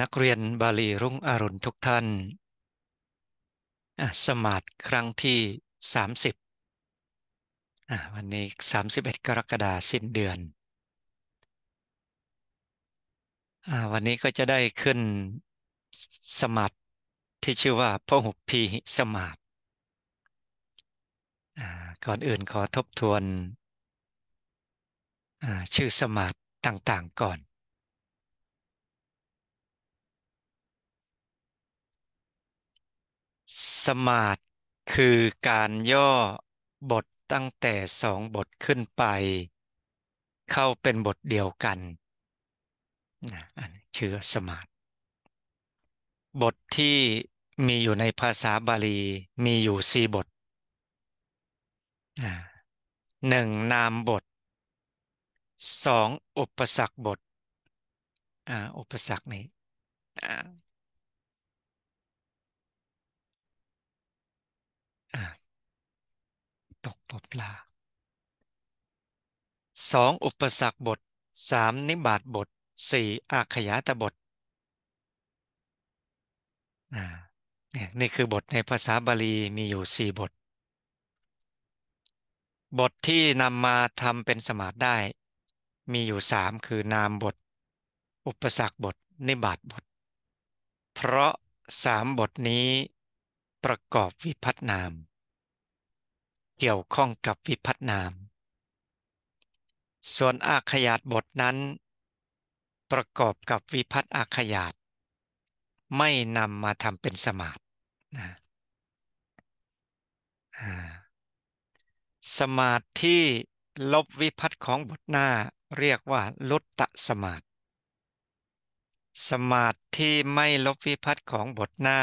นักเรียนบาลีรุ่งอรุณทุกท่านสมาธิครั้งที่ 30 วันนี้ 31 กรกฎาคมสิ้นเดือน วันนี้ก็จะได้ขึ้นสมาธิที่ชื่อว่าพหุพีสมาธิก่อนอื่นขอทบทวนชื่อสมาธิต่างๆก่อนสมาสคือการย่อบทตั้งแต่สองบทขึ้นไป เข้าเป็นบทเดียวกันนะอันคือสมาสบทที่มีอยู่ในภาษาบาลีมีอยู่สี่บทหนึ่งนามบทสองอุปสรรคบทอุปสรรคนี้ตกตกปลาสองอุปสรรคบทสามนิบาตบทสี่อาขยาตบทนี่นี่คือบทในภาษาบาลีมีอยู่สี่บท บทที่นำมาทำเป็นสมาธิได้ มีอยู่สามคือนามบท อุปสรรคบท นิบาตบท เพราะสามบทนี้ประกอบวิพัฒนาม เกี่ยวข้องกับวิพัฒนาม ส่วนอาขยาตบทนั้น ประกอบกับวิพัฒอาขยาตไม่นำมาทำเป็นสมาธินะสมาธิที่ ลบวิพัฒของบทหน้าเรียกว่า ลุตตะสมาธิสมาธิที่ ไม่ลบวิพัฒของบทหน้า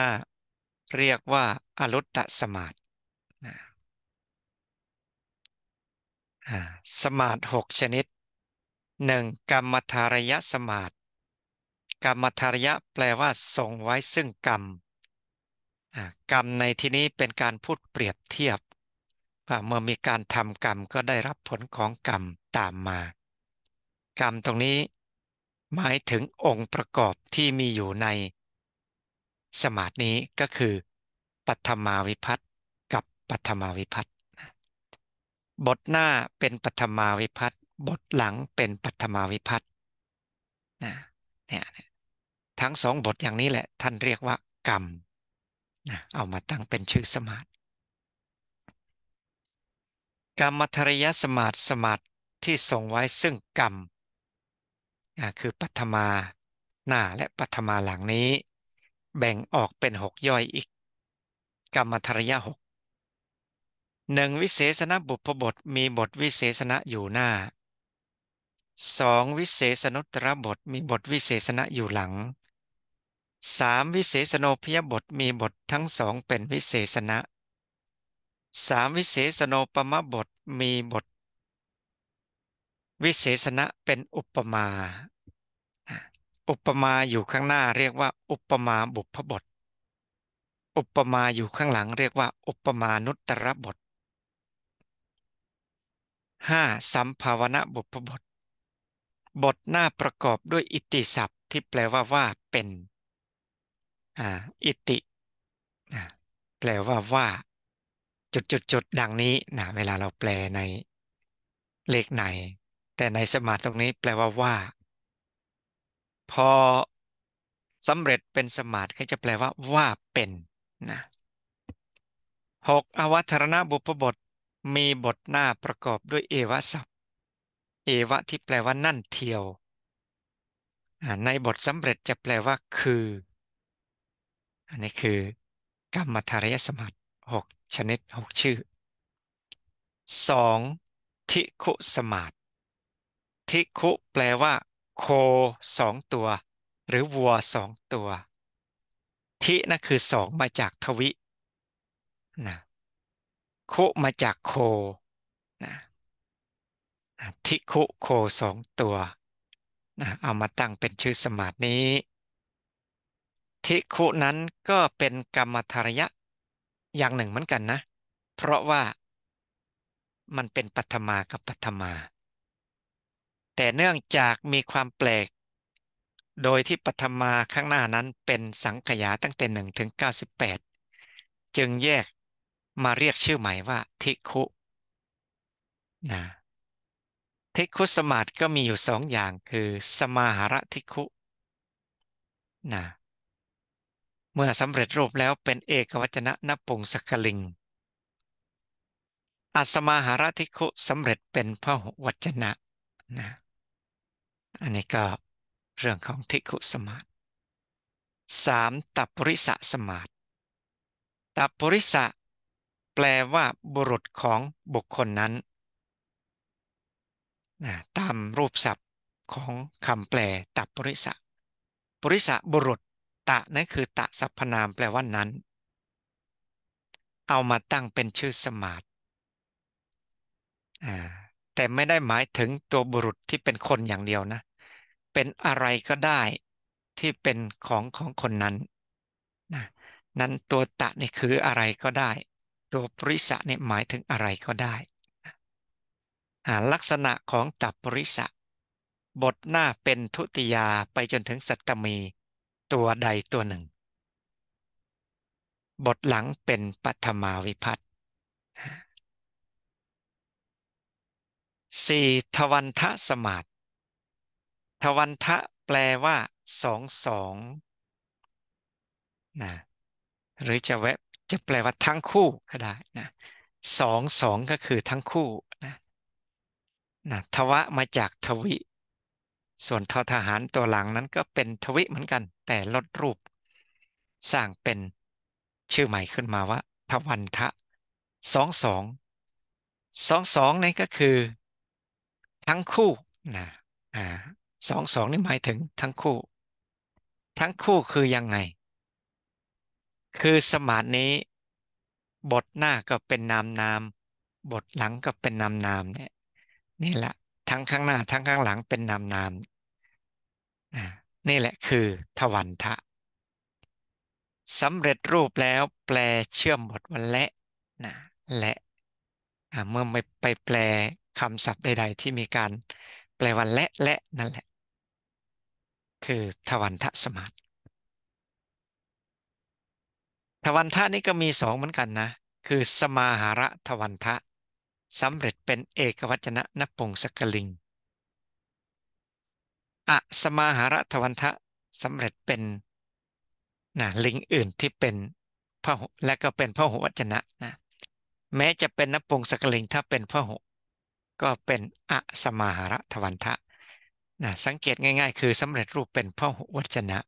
เรียกว่าอรุตตสมาธิสมาธิหกชนิดหนึ่งกรรมธารยะสมาธิกรรมธารยะแปลว่าทรงไว้ซึ่งกรรมกรรมในที่นี้เป็นการพูดเปรียบเทียบว่าเมื่อมีการทำกรรมก็ได้รับผลของกรรมตามมากรรมตรงนี้ หมายถึงองค์ประกอบที่มีอยู่ในสมาธินี้ก็คือปัทมาวิพัตกับปัทมาวิพัตบทหน้าเป็นปัทมาวิพัตบทหลังเป็นปัทมาวิพัตนะเนี่ยทั้งสองบทอย่างนี้แหละท่านเรียกว่ากรรมนะเอามาตั้งเป็นชื่อสมาธิกรรมธริยสมาธิสมาธิที่ส่งไว้ซึ่งกรรม คือปัทมาหน้าและปัทมาหลังนี้แบ่งออกเป็นหกย่อยอีก กรรมธรยะหกหนึ่งวิเศษณบุพบทมีบทวิเศษณะอยู่หน้าสองวิเศษนุตรบทมีบทวิเศษณะอยู่หลังสามวิเศษโนพยบทมีบททั้งสองเป็นวิเศษณะสามวิเศษโนปมบทมีบท วิเศษณะเป็นอุปมาอุปมาอยู่ข้างหน้าเรียกว่า อุปมาบุพบท อุปมาอยู่ข้างหลังเรียกว่าอุปมานุตรบท 5. สัมภาวนะบุพบท บทหน้าประกอบด้วยอิติศัพท์ ที่แปลว่าว่า เป็นออิติ แปลว่าว่า จุดจุดจุดดังนี้นะเวลาเราแปลใน เลขไหน แต่ในสมาตรงนี้แปลว่าว่าพอสำเร็จเป็นสมาธิก็จะแปลว่าว่าเป็นนะหกอวัธรณบุพบท มีบทหน้าประกอบด้วยเอวะศัพท์เอวะที่แปลว่านั่นเทียวในบทสำเร็จจะแปลว่าคือ อันนี้คือกรรมธารยสมัติหกชนิดหกชื่อสองทิคุสมาธิทิคุแปลว่าโคสองตัว หรือวัวสองตัว ทินะ่ะคือสองมาจากทวินะคุมาจากโคนะทิคุโคสองตัวนะเอามาตั้งเป็นชื่อสมาธินี้ทิคุนั้นก็เป็นกรรมธารยะอย่างหนึ่งเหมือนกันนะ เพราะว่ามันเป็นปัทมากับปัทมาแต่เนื่องจากมีความแปลก โดยที่ปฐมาข้างหน้านั้นเป็นสังขยาตั้งแต่หนึ่งถึงเก้าสิบแปดจึงแยกมาเรียกชื่อใหม่ว่าทิคุนะทิคุสมาธิก็มีอยู่สองอย่างคือสมาหารทิคุนะเมื่อสำเร็จรูปแล้วเป็นเอกวัจนะนปุงสกลิง อสมาหารทิคุสำเร็จเป็นพระวัจนะนะอันนี้ก็เรื่องของทิคุสมาธิสามตับปริสะสมาธิตับปริสะแปลว่าบุรุษของบุคคลนั้นนะตามรูปศัพท์ของคำแปลตับปริสะปริสะบุรุษตะนั่นคือตะสัพพนามแปลว่านั้น เอามาตั้งเป็นชื่อสมาธิแต่ไม่ได้หมายถึงตัวบุรุษที่เป็นคนอย่างเดียวนะเป็นอะไรก็ได้ที่เป็นของของคนนั้นนะนั้นตัวตะนี่คืออะไรก็ได้ ตัวปริสะเนี่ยหมายถึงอะไรก็ได้ลักษณะของตับปริสะบทหน้าเป็นทุติยาไปจนถึงสัตตมีตัวใดตัวหนึ่ง บทหลังเป็นปัทมาวิพัตสี่ทวันทะสมาตทวันทะแปลว่าสองสองนะหรือจะแวะจะแปลว่าทั้งคู่ก็ได้นะสองสองก็คือทั้งคู่นะนะทวะมาจากทวิ ส่วนทอทหารตัวหลังนั้นก็เป็นทวิเหมือนกัน แต่ลดรูป สร้างเป็นชื่อใหม่ขึ้นมาว่า ทวันทะสองสองสองสองนี่ก็คือ ทั้งคู่นะอ่าสองสองนี่หมายถึงทั้งคู่ ทั้งคู่คือยังไง คือสมาธินี้บทหน้าก็เป็นนามนาม บทหลังก็เป็นนามนามเนี่ยนี่แหละทั้งข้างหน้าทั้งข้างหลังเป็นนามนามนี่แหละคือทวันทะสำเร็จรูปแล้วแปลเชื่อมบทวันและนะและเมื่อไ่ไปแปลคำศัพท์ใด ๆ ที่มีการแปลวันและและนั่นแหละคือทวันทะสมาธิทวันทะนี่ก็มีสองเหมือนกันนะ คือสมาหาระทวันทะสำเร็จเป็นเอกวัจนะนปงสกลิงอะสมาหาระทวันทะสำเร็จเป็นนะลิงอื่นที่เป็นพระและก็เป็นพระหุวัจนะนะ แม้จะเป็นนปงสกลิงถ้าเป็นพระหุก็เป็นอะสมาหาระทวันทะนะสังเกตง่ายๆ คือสำเร็จรูปเป็นพระวจนะ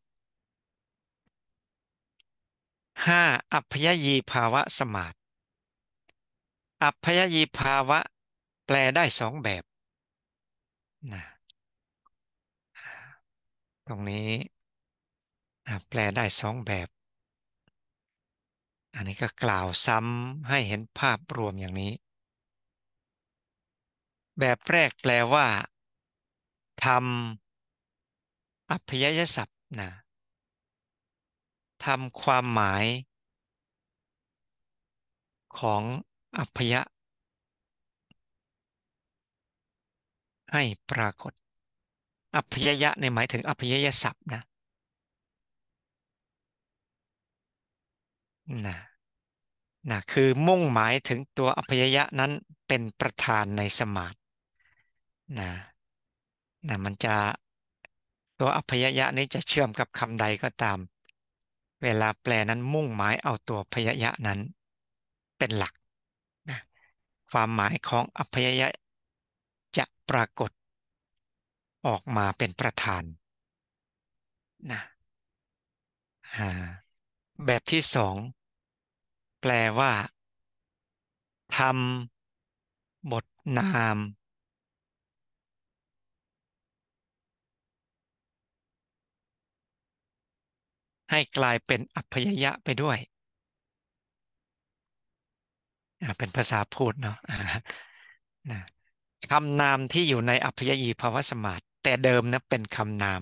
ห้าอัพยยีภาวะสมาธิอัพยยีภาวะแปลได้สองแบบนะตรงนี้นะแปลได้สองแบบ อันนี้ก็กล่าวซ้ำให้เห็นภาพรวมอย่างนี้ แบบแรกแปลว่าทำอัพยยศัพท์นะทำความหมายของ อัพยะ ให้ปรากฏ อัพยยะในหมายถึง อัพยยศัพท์นะนะนะคือมุ่งหมายถึงตัว อัพยยะ นั้นเป็นประธานในสมาธินะนะมันจะตัวอัพยยะนี้จะเชื่อมกับคำใดก็ตาม เวลาแปลนั้นมุ่งหมายเอาตัวพยยะนั้นเป็นหลักนะความหมายของอัพยยะจะปรากฏออกมาเป็นประธานนะแบบที่สองแปลว่าทำบทนามให้กลายเป็นอัพยยะไปด้วย เป็นภาษาพูดเนาะคำนามที่อยู่ในอัพยยี ภาวะสมาธแต่เดิมนะเป็นคำนาม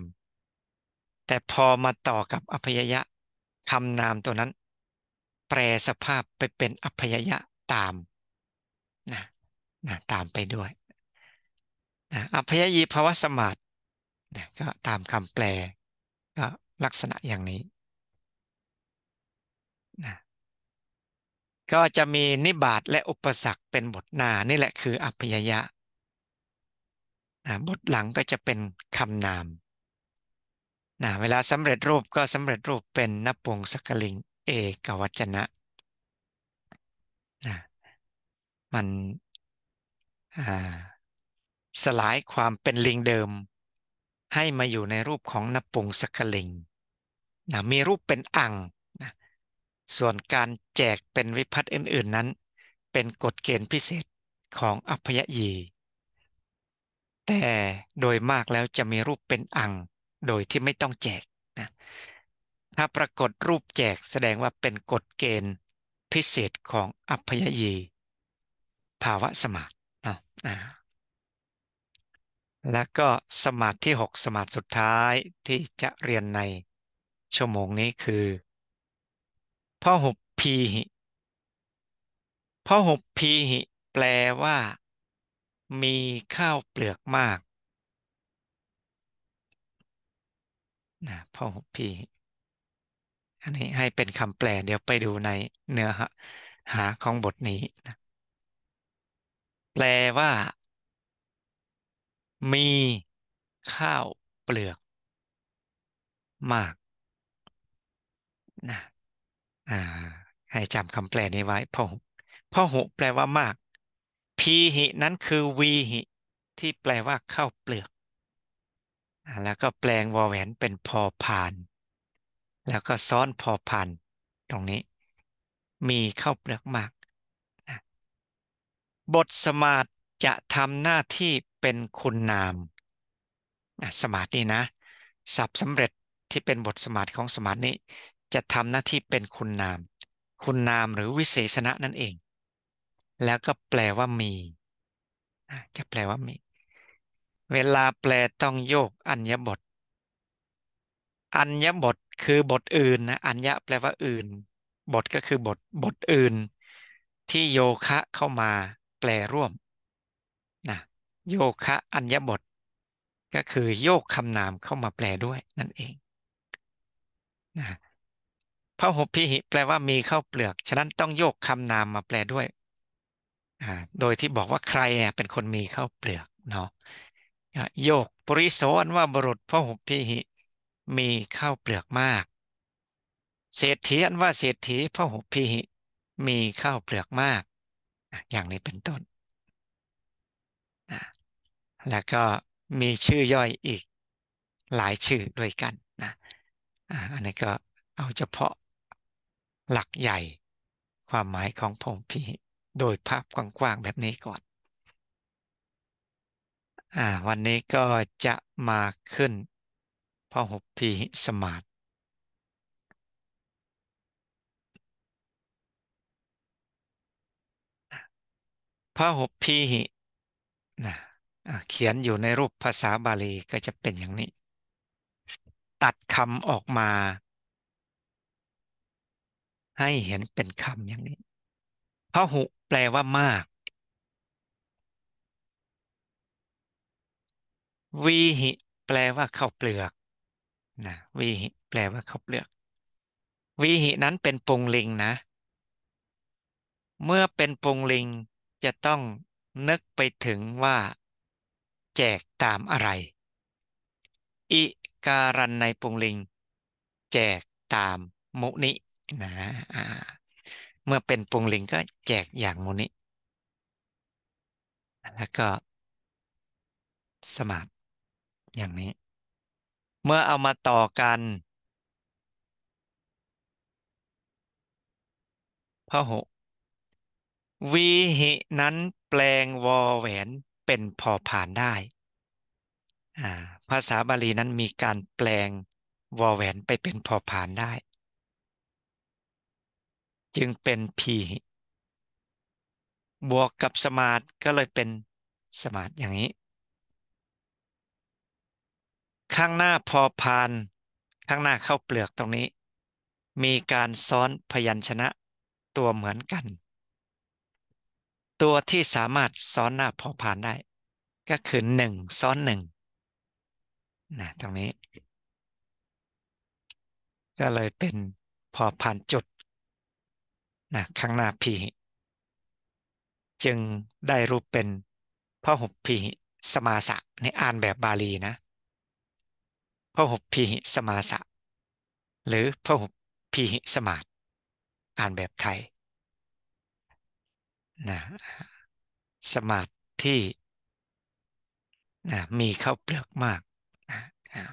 แต่พอมาต่อกับอัพยยะคำนามตัวนั้น แปลสภาพไปเป็นอัพยยะตามนะนะตามไปด้วยนะอัพยยี ภาวะสมาธนะก็ตามคำแปลก็ลักษณะอย่างนี้นะก็จะมีนิบาตและอุปสรรคเป็นบทนานี่แหละคืออัพยยะนะบทหลังก็จะเป็นคำนามนะเวลาสำเร็จรูปก็สำเร็จรูปเป็นนปุงสกลิงเอกวัจนะนะ มันสลายความเป็นลิงเดิม ให้มาอยู่ในรูปของนปุงสกลิงนะมีรูปเป็นอังส่วนการแจกเป็นวิพัตน์อื่น ๆ นั้น เป็นกฎเกณฑ์พิเศษของอัพยยี แต่โดยมากแล้วจะมีรูปเป็นอัง โดยที่ไม่ต้องแจกนะถ้าปรากฏรูปแจกแสดงว่าเป็นกฎเกณฑ์พิเศษของอัพยยี ภาวะสมาธิแล้วก็สมาธิที่ 6 สมาธิสุดท้ายที่จะเรียนในชั่วโมงนี้คือพหุพีหิพหุพีหิแปลว่ามีข้าวเปลือกมาก นะพหุพีอันนี้ให้เป็นคำแปลเดี๋ยวไปดูในเนื้อหาของบทนี้นะแปลว่ามีข้าวเปลือกมากนะ่าให้จำคำแปลนี้ไว้พ่อพหุแปลว่ามากพีหินั้นคือวีหิที่แปลว่าเข้าเปลือก แล้วก็แปลงวอแหวนเป็นพอผ่าน แล้วก็ซ้อนพอผ่านตรงนี้ มีเข้าเปลือกมากบทสมาธจะทำหน้าที่เป็นคุณนามสมาธินี่นะสับสำเร็จที่เป็นบทสมาธิของสมาธินี้จะทำหน้าที่เป็นคุณนาม คุณนามหรือวิเศษณะนั่นเอง แล้วก็แปลว่ามี จะแปลว่ามี เวลาแปลต้องโยกอัญญบท อัญญบทคือบทอื่นนะ อัญญะแปลว่าอื่น บทก็คือบทบทอื่น ที่โยคะเข้ามาแปลร่วมนะโยคะอัญญบท ก็คือโยกคำนามเข้ามาแปลด้วยนั่นเอง นะพระหุพิหิแปลว่ามีข้าวเปลือก ฉะนั้นต้องโยกคำนามมาแปลด้วย โดยที่บอกว่าใครเป็นคนมีข้าวเปลือกเนาะโยกปริโสนว่าบรุษพระหุพิหิมีข้าวเปลือกมาก เศรษฐีอันว่าเศรษฐีพระหุพิหิมีข้าวเปลือกมากอย่างนี้เป็นต้น แล้วก็มีชื่อย่อยอีกหลายชื่อด้วยกันนะอันนี้ก็เอาเฉพาะหลักใหญ่ความหมายของผมพี่โดยภาพกว้างๆแบบนี้ก่อนอ่าวันนี้ก็จะมาขึ้นพหกพีสมา์ทพหกพีหินะเขียนอยู่ในรูปภาษาบาลีก็จะเป็นอย่างนี้ ตัดคำออกมาให้เห็นเป็นคำอย่างนี้พระหุแปลว่ามากวีหิแปลว่าข้าวเปลือก นะวีหิแปลว่าข้าวเปลือกวีหินั้นเป็นปงลิงนะ เมื่อเป็นปงลิง จะต้องนึกไปถึงว่า แจกตามอะไร อิการันในปงลิง แจกตามมุนินะเมื่อเป็นปรุงลิงก็แจกอย่างมูนิแล้วก็ สมาบิอย่างนี้ เมื่อเอามาต่อกันพระหกวีหินั้นแปลงวอแหวน เป็นพอผ่านได้ภาษาบาลีนั้นมีการแปลงวอแหวนไปเป็นพอผ่านได้จึงเป็นพีบวกกับสมาดก็เลยเป็นสมาดอย่างนี้ ข้างหน้าพอพาน ข้างหน้าเข้าเปลือกตรงนี้ มีการซ้อนพยัญชนะตัวเหมือนกัน ตัวที่สามารถซ้อนหน้าพอพานได้ ก็คือหนึ่งซ้อนหนึ่งนะตรงนี้ ก็เลยเป็นพอพานจุดนะข้างหน้าพีจึงได้รูปเป็นพระหุบพีสมาสะในอ่านแบบบาลีนะพระหุบพีสมาสะหรือพระหุบพีสมาตอ่านแบบไทยนะสมาธิที่นะมีข้าวเปลือกมากนะ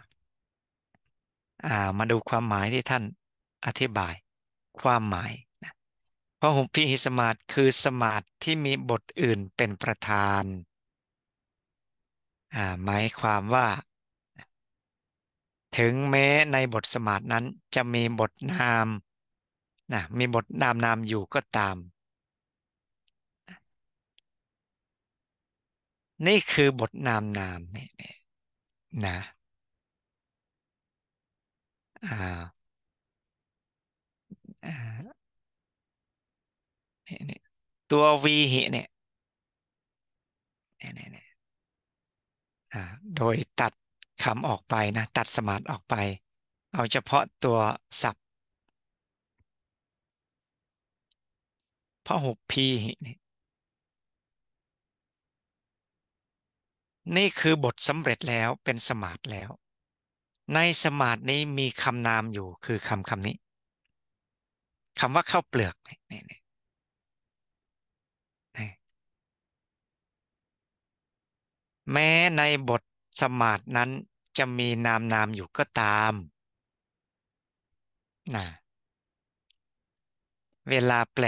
มาดูความหมายที่ท่านอธิบายความหมายพหุพิหิสมาตคือสมาตที่มีบทอื่นเป็นประธาน หมายความว่า ถึงแม้ในบทสมาตนั้นจะมีบทนามนะมีบทนามนามอยู่ก็ตาม นี่คือบทนามนามนี่นะอ่าเนี่ยเนี่ยตัว v เหเนี่ยเนี่ยเนี่ยโดยตัดคำออกไปนะ ตัดสมาร์ทออกไป เอาเฉพาะตัวศัพท์พหุพีเนี่ยนี่คือบทสำเร็จแล้วเป็นสมาร์ทแล้ว ในสมาร์ทนี้มีคำนามอยู่คือคำคำนี้คำว่าเข้าเปลือกเนี่ยแม้ในบทสมาธินั้น จะมีนามนามอยู่ก็ตามนะเวลาแปล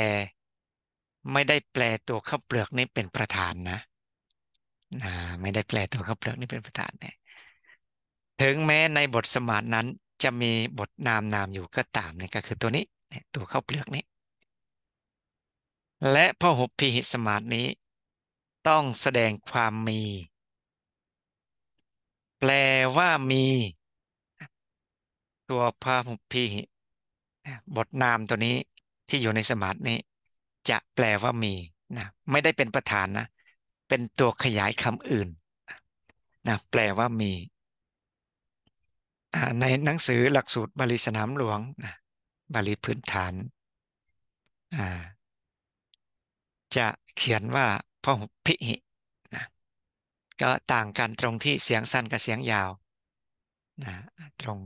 ไม่ได้แปลตัวข้าวเปลือกนี่เป็นประธานนะนะ ไม่ได้แปลตัวข้าวเปลือกนี่เป็นประธานนะ ถึงแม้ในบทสมาธินั้นจะมีบทนามนามอยู่ก็ตามนี่ก็คือตัวนี้ ตัวข้าวเปลือกนี้ และพหุพีหิสมาธินี้ ต้องแสดงความมีแปลว่ามี ตัวพหุพีบทนามตัวนี้ที่อยู่ในสมาธินี้ จะแปลว่ามีนะไม่ได้เป็นประธานนะ เป็นตัวขยายคำอื่นนะแปลว่ามีในหนังสือหลักสูตร บาลีสนามหลวงนะบาลีพื้นฐาน จะเขียนว่าพหุพิหิก็ต่างกันตรงที่เสียงสั้นกับเสียงยาวนะตรง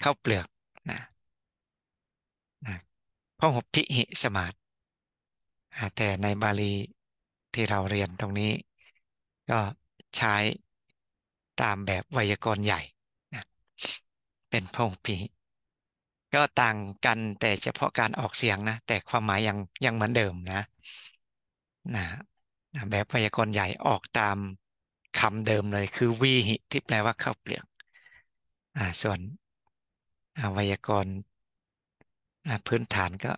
เข้าเปลือกนะนะพหุพิหิสมาตแต่ในบาลีที่เราเรียนตรงนี้ ก็ใช้ตามแบบไวยากรณ์ใหญ่นะเป็นพหุพิหิก็ต่างกันแต่เฉพาะการออกเสียงนะ แต่ความหมายยังยังเหมือนเดิมนะนะแบบพยากรณ์ใหญ่ออกตามคำเดิมเลยคือวีหิที่แปลว่าข้าวเปลือกอ่าส่วนอวยากรณ์พื้นฐานก็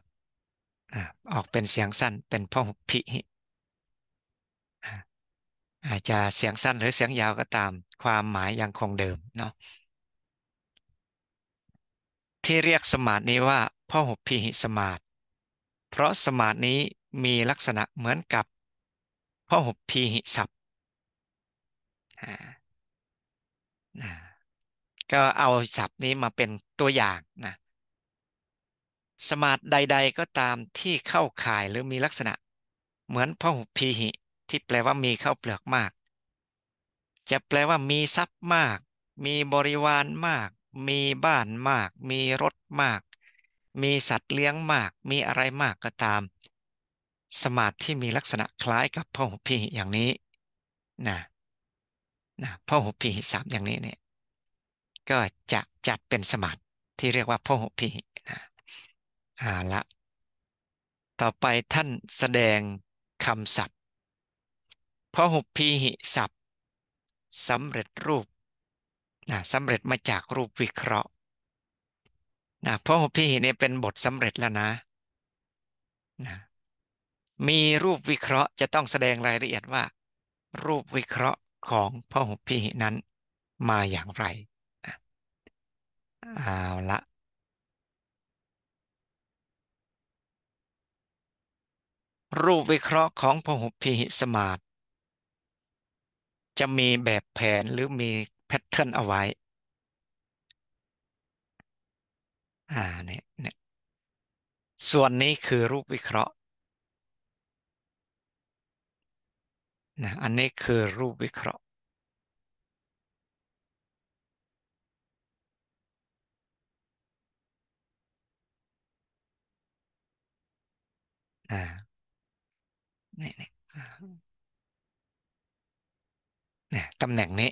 ออกเป็นเสียงสั้นเป็นพหุพิหิอาจจะเสียงสั้นหรือเสียงยาวก็ตามความหมายยังคงเดิมเนาะ ที่เรียกสมาธินี้ว่าพ่อหุพิหิสมาธิเพราะสมาธินี้มีลักษณะเหมือนกับพ่อหุพิหิศัพท์นะก็เอาศัพท์นี้มาเป็นตัวอย่างนะสมาธิใด ๆ ก็ตามที่เข้าข่ายหรือมีลักษณะ เหมือนพหุพีหิที่แปลว่ามีเข้าเปลือกมาก จะแปลว่ามีทรัพย์มาก มีบริวารมาก มีบ้านมาก มีรถมาก มีสัตว์เลี้ยงมาก มีอะไรมากก็ตามสมาธิที่มีลักษณะคล้ายกับพหุพีหิอย่างนี้ นะนะพหุพีสามอย่างนี้เนี่ย ก็จะจัดเป็นสมัติที่เรียกว่าพหุพีนะ อ่า ละ ต่อไปท่านแสดงคำศัพท์พหุพีหิศัพท์สำเร็จรูป นะสำเร็จมาจากรูปวิเคราะห์ นะพหุพีหิเนี่ยเป็นบทสำเร็จแล้วนะ นะ มีรูปวิเคราะห์จะต้องแสดงรายละเอียดว่า รูปวิเคราะห์ของพระหุพิหินั้นมาอย่างไรเอาละรูปวิเคราะห์ของพหุพีหิสมาตจะมีแบบแผนหรือมีแพทเทิร์นเอาไว้ อ่าเนี่ยเนี่ยส่วนนี้คือรูปวิเคราะห์นะอันนี้คือรูปวิเคราะห์ี่นี่นี่นะตำแหน่งนี้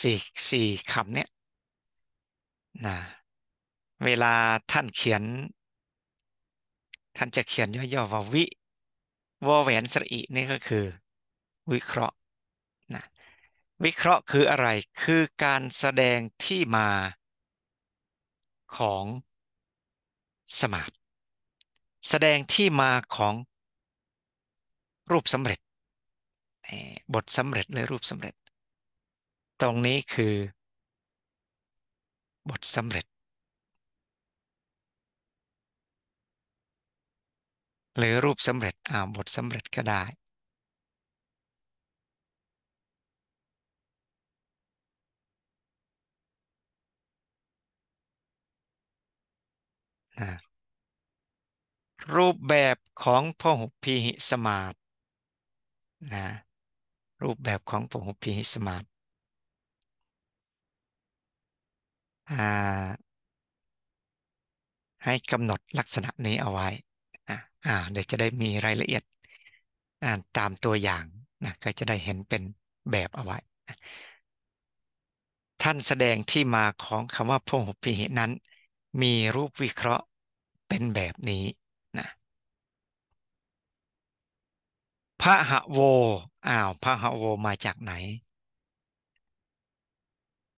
สี่สี่คำเนี้ยนะเวลาท่านเขียน ท่านจะเขียนย่อๆว่าวิวแหวนสระอินี่ก็คือวิเคราะห์นะวิเคราะห์คืออะไรคือการแสดงที่มาของสมาธิแสดงที่มาของรูปสำเร็จบทสำเร็จหลืรูปสำเร็จ ตรงนี้คือบทสำเร็จ หรือรูปสำเร็จอ่าบทสำเร็จก็ได้รูปแบบของพหุพีหิสมาตนะรูปแบบของพหุพีหิสมาตให้กำหนดลักษณะนี้เอาไว้อ่าเดี๋ยวจะได้มีรายละเอียดตามตัวอย่างนะก็จะได้เห็นเป็นแบบเอาไว้ ท่านแสดงที่มาของคำว่าพหุพีหินั้นมีรูปวิเคราะห์เป็นแบบนี้นะพระหะโวอ้าวพระหะโวมาจากไหน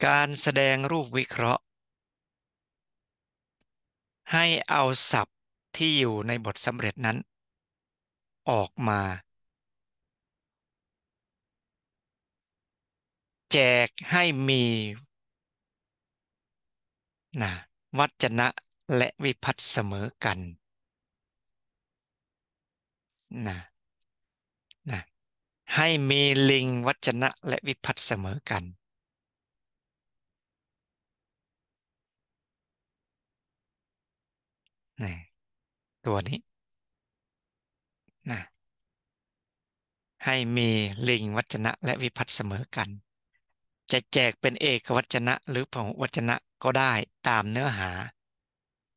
การแสดงรูปวิเคราะห์ ให้เอาศัพท์ที่อยู่ในบทสำเร็จนั้น ออกมา แจกให้มีนะวัจนะและวิพัตเสมอกันนะนะให้มีลิงวัจนะและวิพัตเสมอกันนะตัวนี้นะให้มีลิงวัจนะ และวิพัตเสมอกัน จะแจกเป็นเอกวัจนะหรือผงวัจนะก็ได้ตามเนื้อหา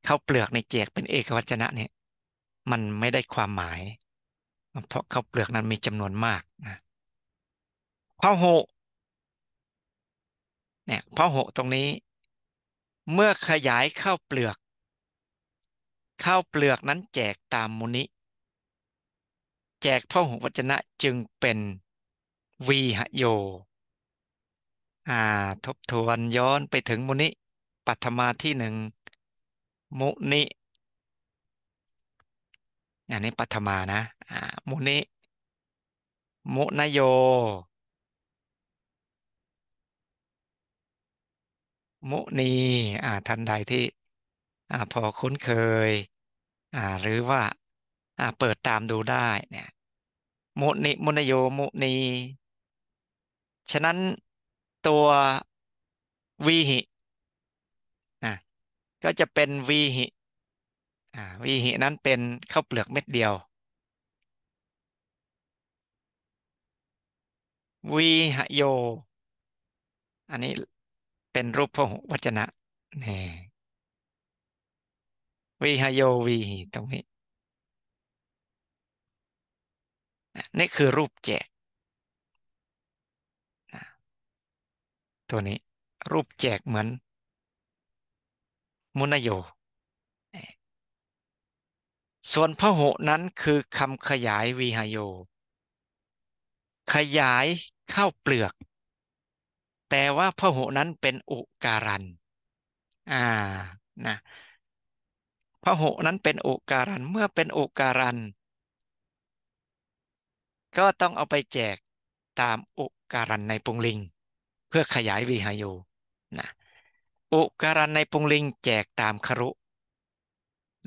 ข้าวเปลือกในเจกเป็นเอกวัจนะเนี่ยมันไม่ได้ความหมาย เพราะข้าวเปลือกนั้นมีจำนวนมากนะพหุเนี่ยพหุตรงนี้ เมื่อขยายข้าวเปลือกข้าวเปลือกนั้นแจกตามมุนิ แจกพหุวัจนะจึงเป็นวีหโยอ่าทบทวนย้อนไปถึงมุนิปัทมาที่หนึ่งมุนิอันนี้ปัทมานะ อ่ามุนิ มุนโย มุนีอ่าท่านใดที่ อ่า พอคุ้นเคย อ่า หรือว่า อ่าเปิดตามดูได้ เนี่ย มุนิ มุนโย มุนี ฉะนั้นตัววีหิก็จะเป็นวีหิวีหิ นั้นเป็นข้าวเปลือกเม็ดเดียว วีหโย อันนี้เป็นรูปพหุวจนะนี่วีหโยวีตรงนี้นี่คือรูปแจก ตัวนี้รูปแจกเหมือนมุนโย ส่วนพหุนั้นคือคำขยายวีหโยขยายเข้าเปลือก แต่ว่าพหุนั้นเป็นอุการัน อ่า นะพหุนั้นเป็นอุการัน เมื่อเป็นอุการัน ก็ต้องเอาไปแจกตามอุการันในปุงลิงเพื่อขยายวีหโยนะอุการันในปุงลิง แจกตามครุ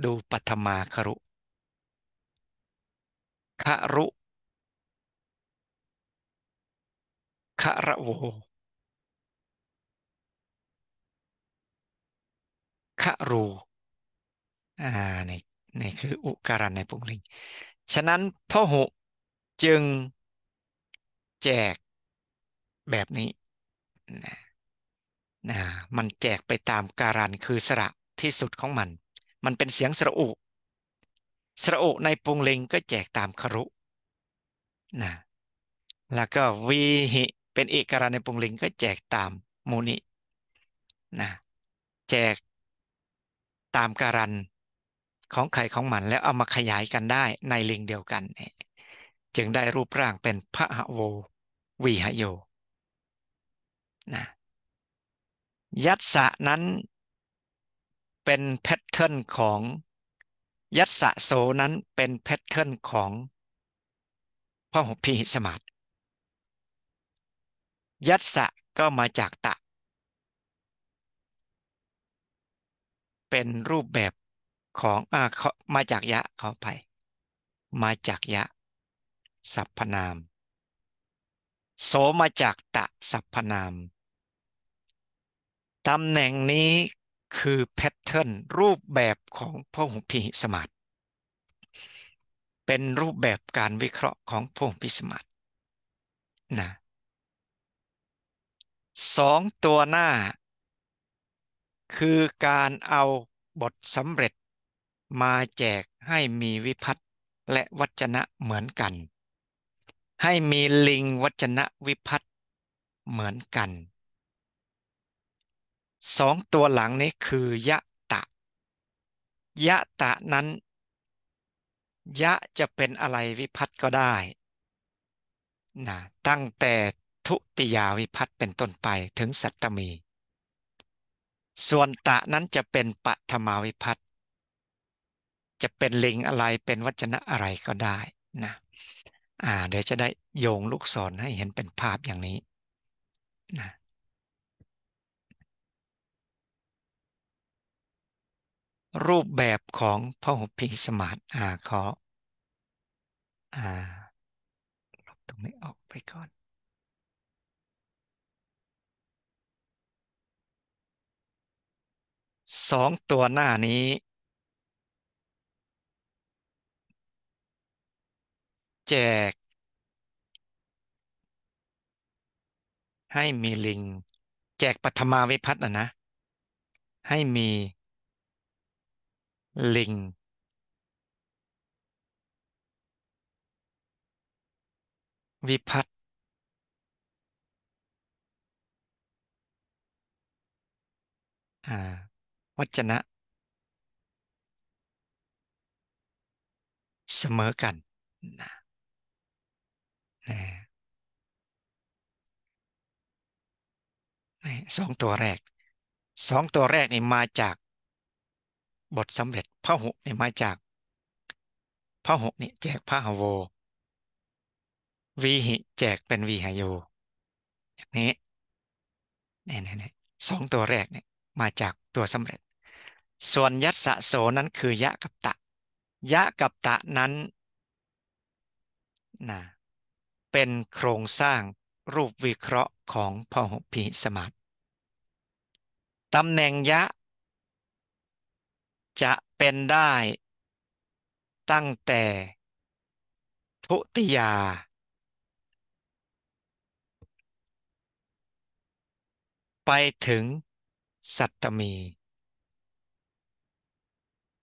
ดูปัทมาครุครุคระโวครูอ่าในในคืออุการันในปุงลิง ฉะนั้นพหุ จึงแจกแบบนี้นะนะมันแจกไปตามการันคือสระที่สุดของมัน มันเป็นเสียงสระอุ สระอุในปุงลิงก็แจกตามครุนะ แล้วก็วีหิเป็นเอกราในปุงลิงก็แจกตามมูนิ นะแจกตามการันของใครของมัน แล้วเอามาขยายกันได้ในลิงเดียวกัน จึงได้รูปร่างเป็นพระหโววีหโย นะยัตสะนั้นเป็นแพทเทิร์นของยัตสะโสนั้นเป็นแพทเทิร์นของพระหุพีสมาตยัตสะก็มาจากตะ เป็นรูปแบบของอามาจากยะเขาไป มาจากยะสัพพนามโสมาจากตะสัพพนามตำแหน่งนี้คือแพทเทิร์นรูปแบบของพหุพิสมัติเป็นรูปแบบการวิเคราะห์ของพหุพิสมัตินะสองตัวหน้า คือการเอาบทสำเร็จมาแจกให้มีวิพัตและวัจนะเหมือนกัน ให้มีลิงวัจนะวิพัตเหมือนกันสองตัวหลังนี้คือยะตะ ยะตะนั้น ยะจะเป็นอะไรวิพัตก็ได้นะตั้งแต่ทุติยาวิพัตเป็นต้นไปถึงสัตตมี ส่วนตะนั้นจะเป็นปัทมาวิพัตจะเป็นลิงอะไรเป็นวัจนะอะไรก็ได้นะอ่าเดี๋ยวจะได้โยงลูกศรให้เห็นเป็นภาพอย่างนี้นะรูปแบบของพหุพีสมาธิอาคออ่าลบตรงนี้ออกไปก่อน สองตัวหน้านี้ แจก ให้มีลิงแจกปัทมาวิพัฒน์นะนะให้มีลิง วิพัฒอ่าวัจนะ เสมอกันนะนะสองตัวแรก สองตัวแรกนี่มาจากบทสำเร็จพระหุเนี่ยมาจากพระหุเนี่ยแจกพระหโววีหิแจกเป็นวีหโยอย่างนี้เนี่ยเนี่ยสองตัวแรกเนี่ยมาจากตัวสำเร็จ ส่วนยัตสะโสนั้นคือยะกับตะ ยะกับตะนั้นนะเป็นโครงสร้างรูปวิเคราะห์ของพหุพิสมัตตำแหน่งยะจะเป็นได้ ตั้งแต่ ทุติยา ไปถึงสัตตมี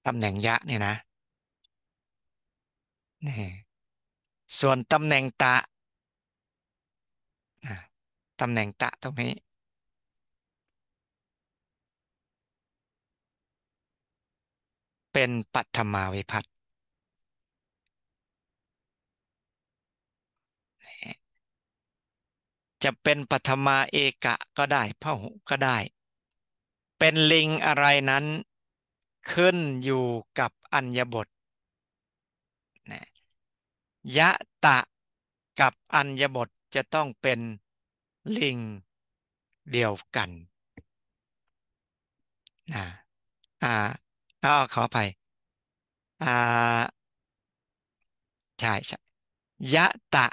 ตำแหน่งยะเนี่ยนะนี่ส่วนตำแหน่งตะตำแหน่งตะตรงนี้เป็นปัทมาวิพัตจะเป็นปัทมาเอกะก็ได้พหุก็ได้ เป็นลิงอะไรนั้นขึ้นอยู่กับอัญญบทนะยะตะกับอัญญบทจะต้องเป็นลิงเดียวกันนะอ่าอ๋อขออภัยอ่าใช่ใช่ยะตะ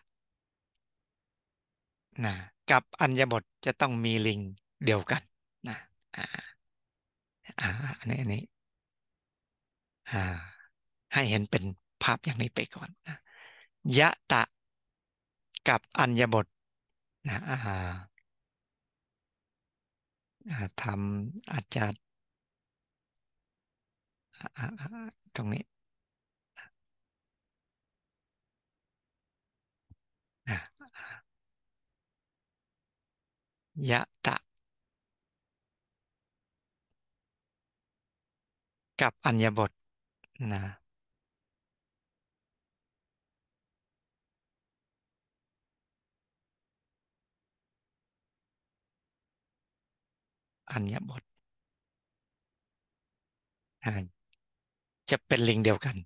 นะกับอัญญบทจะต้องมีลิงเดียวกันนะอ่าอ่าอันนี้อันนี้อ่าให้เห็นเป็นภาพอย่างนี้ไปก่อนนะยะตะกับอัญญบทนะอ่าทำอาจจะตรงนี้ยะตะกับอัญญบทนะอัญญบทอ่าจะเป็นลิงเดียวกัน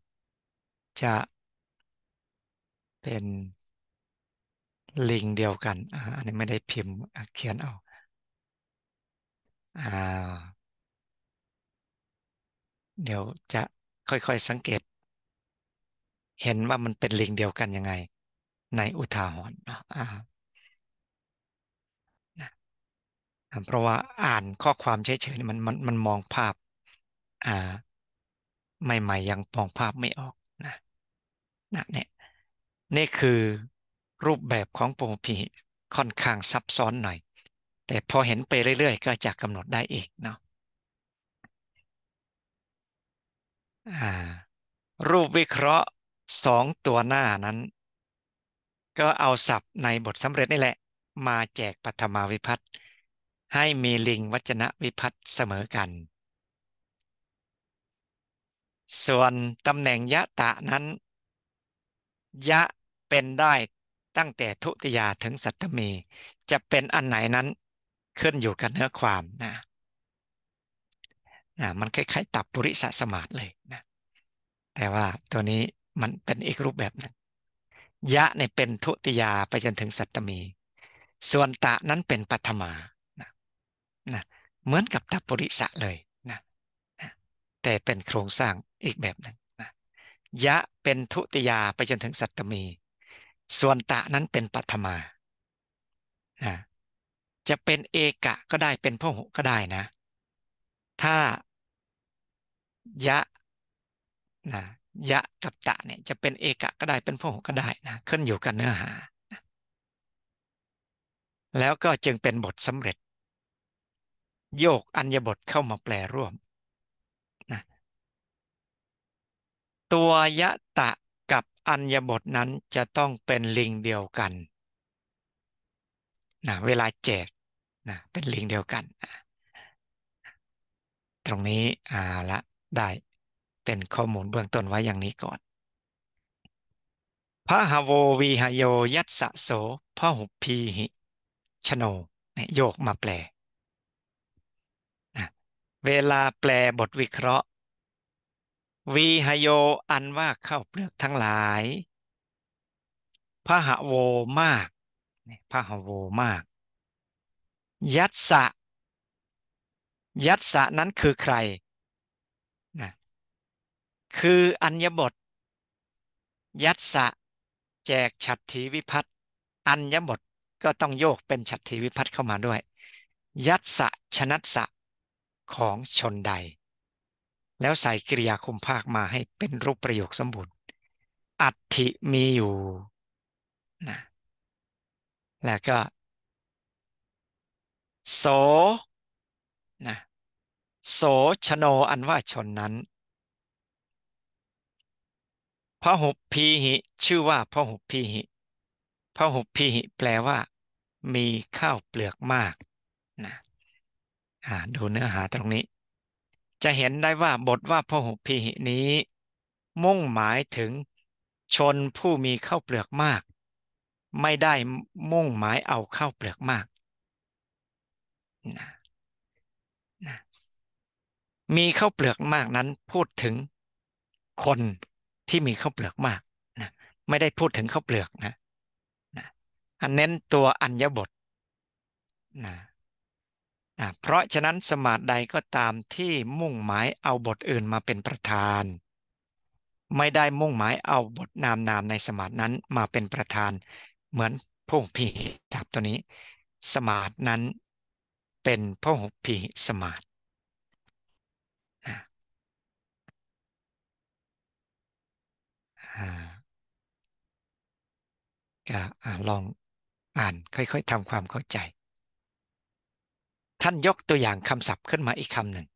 จะเป็นลิงเดียวกันอันนี้ไม่ได้พิมพ์เขียนเอาเดี๋ยวจะค่อยๆสังเกต เห็นว่ามันเป็นลิงเดียวกันยังไงในอุทาหรณ์อ่าเพราะว่าอ่านข้อความเฉยๆมันมันมันมองภาพ อ่าใหม่ๆยังมองภาพไม่ออกนะนะเนี่ยนี่คือรูปแบบของโปรพีค่อนข้างซับซ้อนหน่อย แต่พอเห็นไปเรื่อยๆ ก็จะกำหนดได้เองเนาะรูปวิเคราะห์สองตัวหน้านั้น ก็เอาศัพท์ในบทสำเร็จนี่แหละ มาแจกปัทมาวิพัตให้มีลิงวัจนะวิพัตเสมอกันส่วนตำแหน่งยะตะนั้น ยะเป็นได้ตั้งแต่ทุติยาถึงสัตตมี จะเป็นอันไหนนั้นขึ้นอยู่กับเนื้อความนะนะมันคล้ายๆตับปุริสสมาตเลยนะแต่ว่าตัวนี้มันเป็นอีกรูปแบบหนึ่งยะเนี่ยเป็นทุติยาไปจนถึงสัตตมี ส่วนตะนั้นเป็นปัทมานะนะเหมือนกับตับปุริสะเลยนะนะแต่เป็นโครงสร้างอีกแบบหนึ่งนะยะเป็นทุติยาไปจนถึงสัตตมี ส่วนตะนั้นเป็นปัทมานะจะเป็นเอกะก็ได้เป็นพหุก็ได้นะ ถ้ายะนะยะกับตะเนี่ยจะเป็นเอกะก็ได้เป็นพหุก็ได้นะขึ้นอยู่กับเนื้อหา แล้วก็จึงเป็นบทสำเร็จ โยกอัญญบทเข้ามาแปลร่วมตัวยะตะกับอัญญบทนั้นจะต้องเป็นลิงเดียวกันนะเวลาแจกนะเป็นลิงเดียวกัน ตรงนี้อ่าละได้เป็นข้อมูลเบื้องต้นไว้อย่างนี้ก่อนพระหโววีหโยยัตสะโสพระหุพีหิชโนโยกมาแปล เวลาแปลบทวิเคราะห์วีหโยอันว่าข้าวเปลือกทั้งหลายพระหโวมากพระหโวมาก ยัตสะยัตสะนั้นคือใครนะคืออัญญบท ยัตสะแจกฉัตรทีวิพัตอัญญบทก็ต้องโยกเป็นฉัตรทีวิพัตเข้ามาด้วย ยัตสะชนัตสะของชนใดแล้วใส่กริยาคมภาคมาให้เป็นรูปประโยคสมบูรณ์ อัติมีอยู่ นะ แล้วก็โส นะ โสชโน อันว่าชนนั้น พหุพีหิ ชื่อว่าพหุพีหิพหุพีหิแปลว่ามีข้าวเปลือกมาก นะดูเนื้อหาตรงนี้จะเห็นได้ว่าบทว่า พหุพีหินี้ มุ่งหมายถึงชนผู้มีข้าวเปลือกมาก ไม่ได้มุ่งหมายเอาข้าวเปลือกมากนะนะมีข้าวเปลือกมากนั้น พูดถึงคนที่มีข้าวเปลือกมาก นะ ไม่ได้พูดถึงข้าวเปลือกนะนะเน้นตัวอัญญบท นะเพราะฉะนั้นสมาธิใดก็ตามที่มุ่งหมายเอาบทอื่นมาเป็นประธาน ไม่ได้มุ่งหมายเอาบทนามนามในสมาธินั้นมาเป็นประธานเหมือนพงผีตับตัวนี้ สมาธินั้นเป็นพงผีสมาธิลองอ่านค่อยๆทำความเข้าใจท่านยกตัวอย่างคำศัพท์ขึ้นมาอีกคำหนึ่ง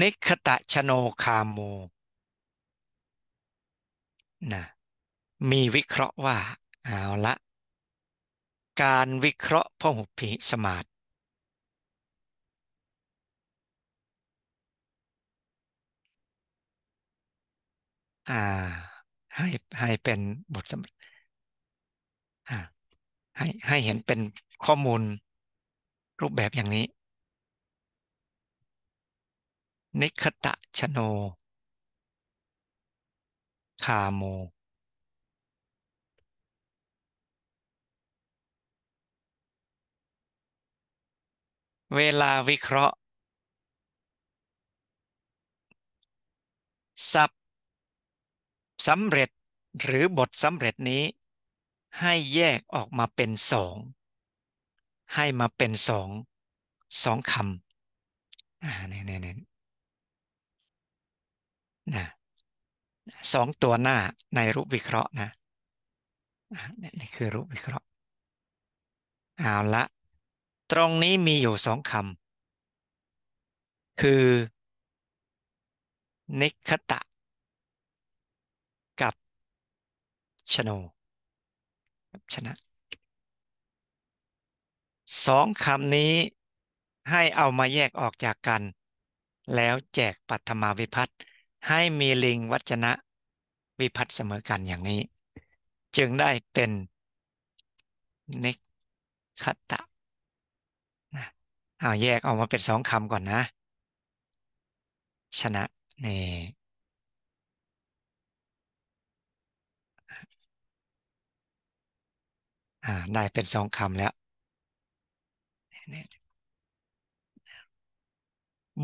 นิคตะชโนคาโมนะ มีวิเคราะห์ว่า เอาละ การวิเคราะห์พหุพิสมาตอ่าให้ให้เป็นบทสมให้ให้เห็นเป็นข้อมูล รูปแบบอย่างนี้ นิคตะชโนคาโม เวลาวิเคราะห์สับสำเร็จหรือบทสำเร็จนี้ ให้แยกออกมาเป็นสองให้มาเป็นสองสองคำอ่าเนี่ยเนี่นี่นะสองตัวหน้าในรูปวิเคราะห์นะนี่คือรูปวิเคราะห์เอาละตรงนี้มีอยู่สองคำคือ นิคตะ กับ ชโนชนะสองคำนี้ให้เอามาแยกออกจากกัน แล้วแจกปัทมาวิพัตให้มีลิงวัจนะวิพัตเสมอกันอย่างนี้ จึงได้เป็นนิคตะเอาแยกออกมาเป็นสองคำก่อนนะ ชนะนี่ได้เป็นสองคำแล้ว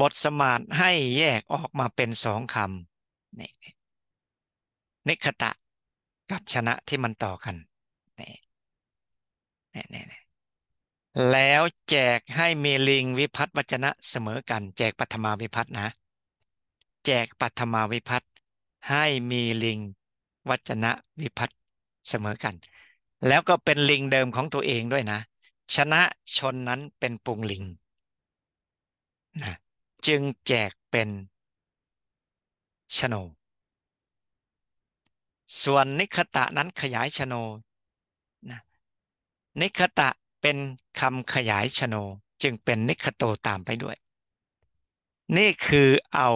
บทสมาธิให้แยกออกมาเป็นสองคำนี่นิคตะกับชนะที่มันต่อกันนี่นี่นี่แล้วแจกให้มีลิงวิพัตวัจนะเสมอกัน แจกปัทมาวิพัตนะ แจกปัทมาวิพัตให้มีลิงวัจนะวิพัตเสมอกัน แล้วก็เป็นลิงเดิมของตัวเองด้วยนะชนะชนนั้นเป็นปุงลิงนะจึงแจกเป็นชโน ส่วนนิคตะนั้นขยายชโนนะนิคตะเป็นคำขยายชโน จึงเป็นนิคโตตามไปด้วย นี่คือเอา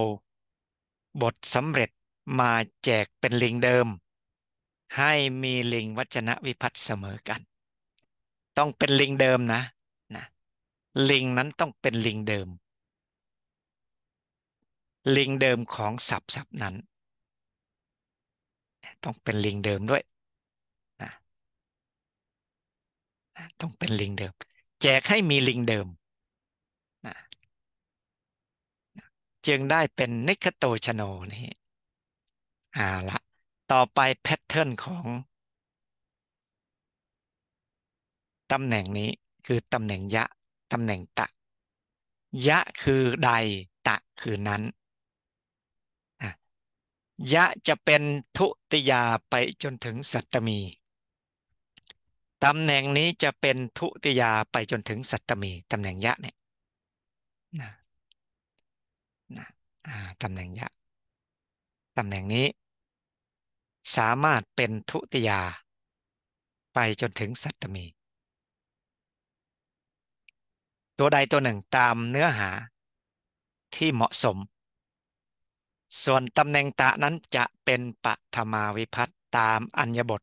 บทสำเร็จมาแจกเป็นลิงเดิม ให้มีลิงวัจนะวิพัตเสมอกันต้องเป็นลิงเดิมนะนะ ลิงนั้นต้องเป็นลิงเดิม ลิงเดิมของสับสับนั้น ต้องเป็นลิงเดิมด้วยนะต้องเป็นลิงเดิม แจกให้มีลิงเดิมนะจึงได้เป็นนิคโตชโนนี่อ่าละต่อไปแพทเทิร์นของตำแหน่งนี้คือตำแหน่งยะตำแหน่งตะยะคือใดตะคือนั้นยะจะเป็นทุติยาไปจนถึงสัตตมีตำแหน่งนี้จะเป็นทุติยาไปจนถึงสัตตมีตำแหน่งยะเนี่ยนะนะตำแหน่งยะตำแหน่งนี้ สามารถเป็นทุติยาไปจนถึงสัตตมีตัวใดตัวหนึ่งตามเนื้อหาที่เหมาะสม ส่วนตำแหน่งตะนั้นจะเป็นปฐมาวิพัตตามอัญญบท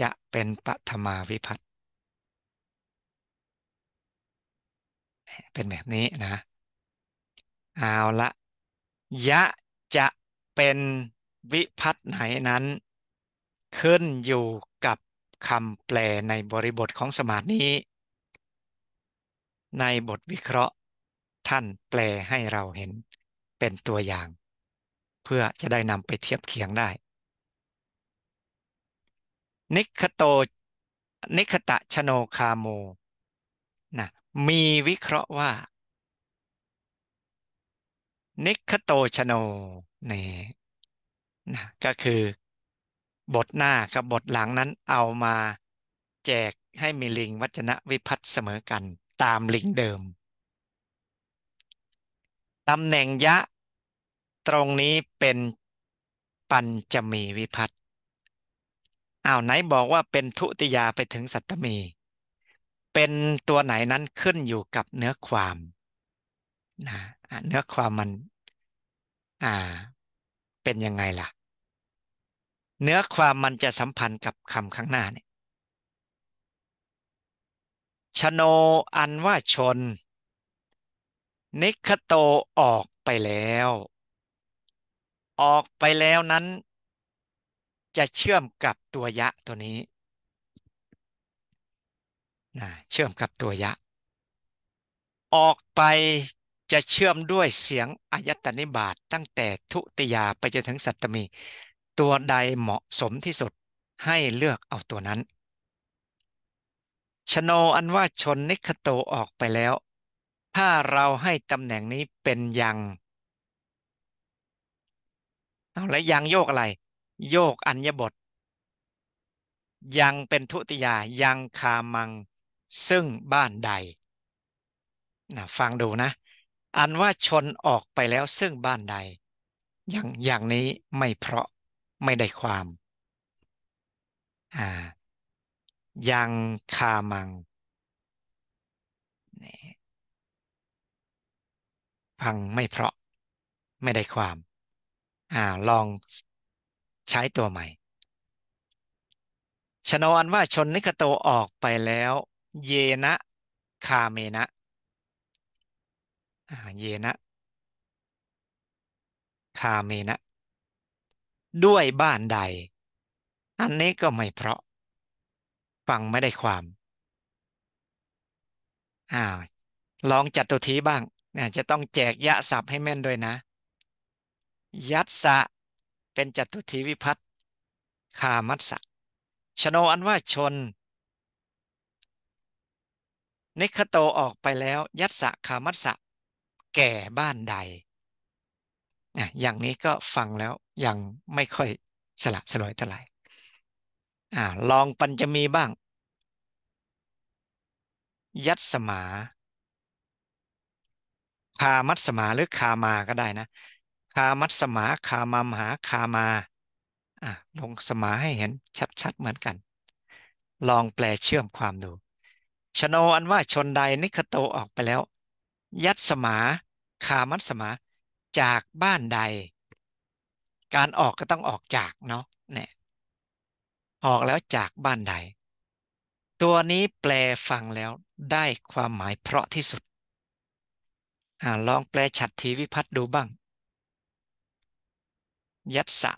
จะเป็นปฐมาวิพัตเป็นแบบนี้นะ เอาละ ยะจะเป็นวิพัตไหนนั้นขึ้นอยู่กับคำแปลในบริบทของสมาธินี้ ในบทวิเคราะห์ท่านแปลให้เราเห็นเป็นตัวอย่าง เพื่อจะได้นำไปเทียบเคียงได้ นิคโตนิคตะชโนคาโมนะมีวิเคราะห์ว่า นิคโตชโนนี่นะก็คือบทหน้ากับบทหลังนั้นเอามาแจกให้มีลิงวัจนะวิพัตเสมอกัน ตามลิงเดิม ตำแหน่งยะตรงนี้เป็นปัญจมีวิพัตอ้าวไหนบอกว่าเป็นทุติยาไปถึงสัตตมี เป็นตัวไหนนั้นขึ้นอยู่กับเนื้อความนะเนื้อความมันอ่าเป็นยังไงล่ะเนื้อความมันจะสัมพันธ์กับคำข้างหน้าเนี่ยชโนอันว่าชนนิคโตออกไปแล้ว ออกไปแล้วนั้น จะเชื่อมกับตัวยะตัวนี้นะเชื่อมกับตัวยะ ออกไปจะเชื่อมด้วยเสียงอายตนิบาตตั้งแต่ทุติยาไปจนถึงสัตตมีตัวใดเหมาะสมที่สุดให้เลือกเอาตัวนั้น ชโนอันว่าชนนิคโตออกไปแล้ว ถ้าเราให้ตำแหน่งนี้เป็นยัง เอาและยังโยกอะไร โยกอัญญบท ยังเป็นทุติยายังคามัง ซึ่งบ้านใดนะฟังดูนะ อันว่าชนออกไปแล้วซึ่งบ้านใด อย่างอย่างนี้ไม่เพราะไม่ได้ความ อ่า ยังคามัง พังไม่เพราะ ไม่ได้ความ อ่า ลองใช้ตัวใหม่ ชนวนว่าชนนิกโตออกไปแล้ว เยนะ คาเมนะ อ่า เยนะ คาเมนะด้วยบ้านใด อันนี้ก็ไม่เพราะ ฟังไม่ได้ความอ้าวลองจัดตัวทีบ้าง เนี่ยจะต้องแจกยะศัพท์ให้แม่นด้วยนะ ยัตสะ เป็นจัตุทีวิพัตคามัตสะชโนอันว่าชน นิคโตออกไปแล้ว ยัตสะคามัตสะ แก่บ้านใด อย่างนี้ก็ฟังแล้วยังไม่ค่อยสละสลอยเท่าไหร่ลองปัญจมีบ้าง ยัตสมา คามัตสมาหรือคามาก็ได้นะ คามัตสมาคามามหา คามาาลงสมาให้เห็นชัดๆเหมือนกัน ลองแปลเชื่อมความดู ชโนอันว่าชนใดนิคโตออกไปแล้ว ยัตสมา คามัตสมา จากบ้านใดการออกก็ต้องออกจากเนาะเนี่ยออกแล้วจากบ้านใดตัวนี้แปลฟังแล้วได้ความหมายเพราะที่สุดอลองแปลฉัตรทีวิพัฒน์ดูบ้าง ยัตสะ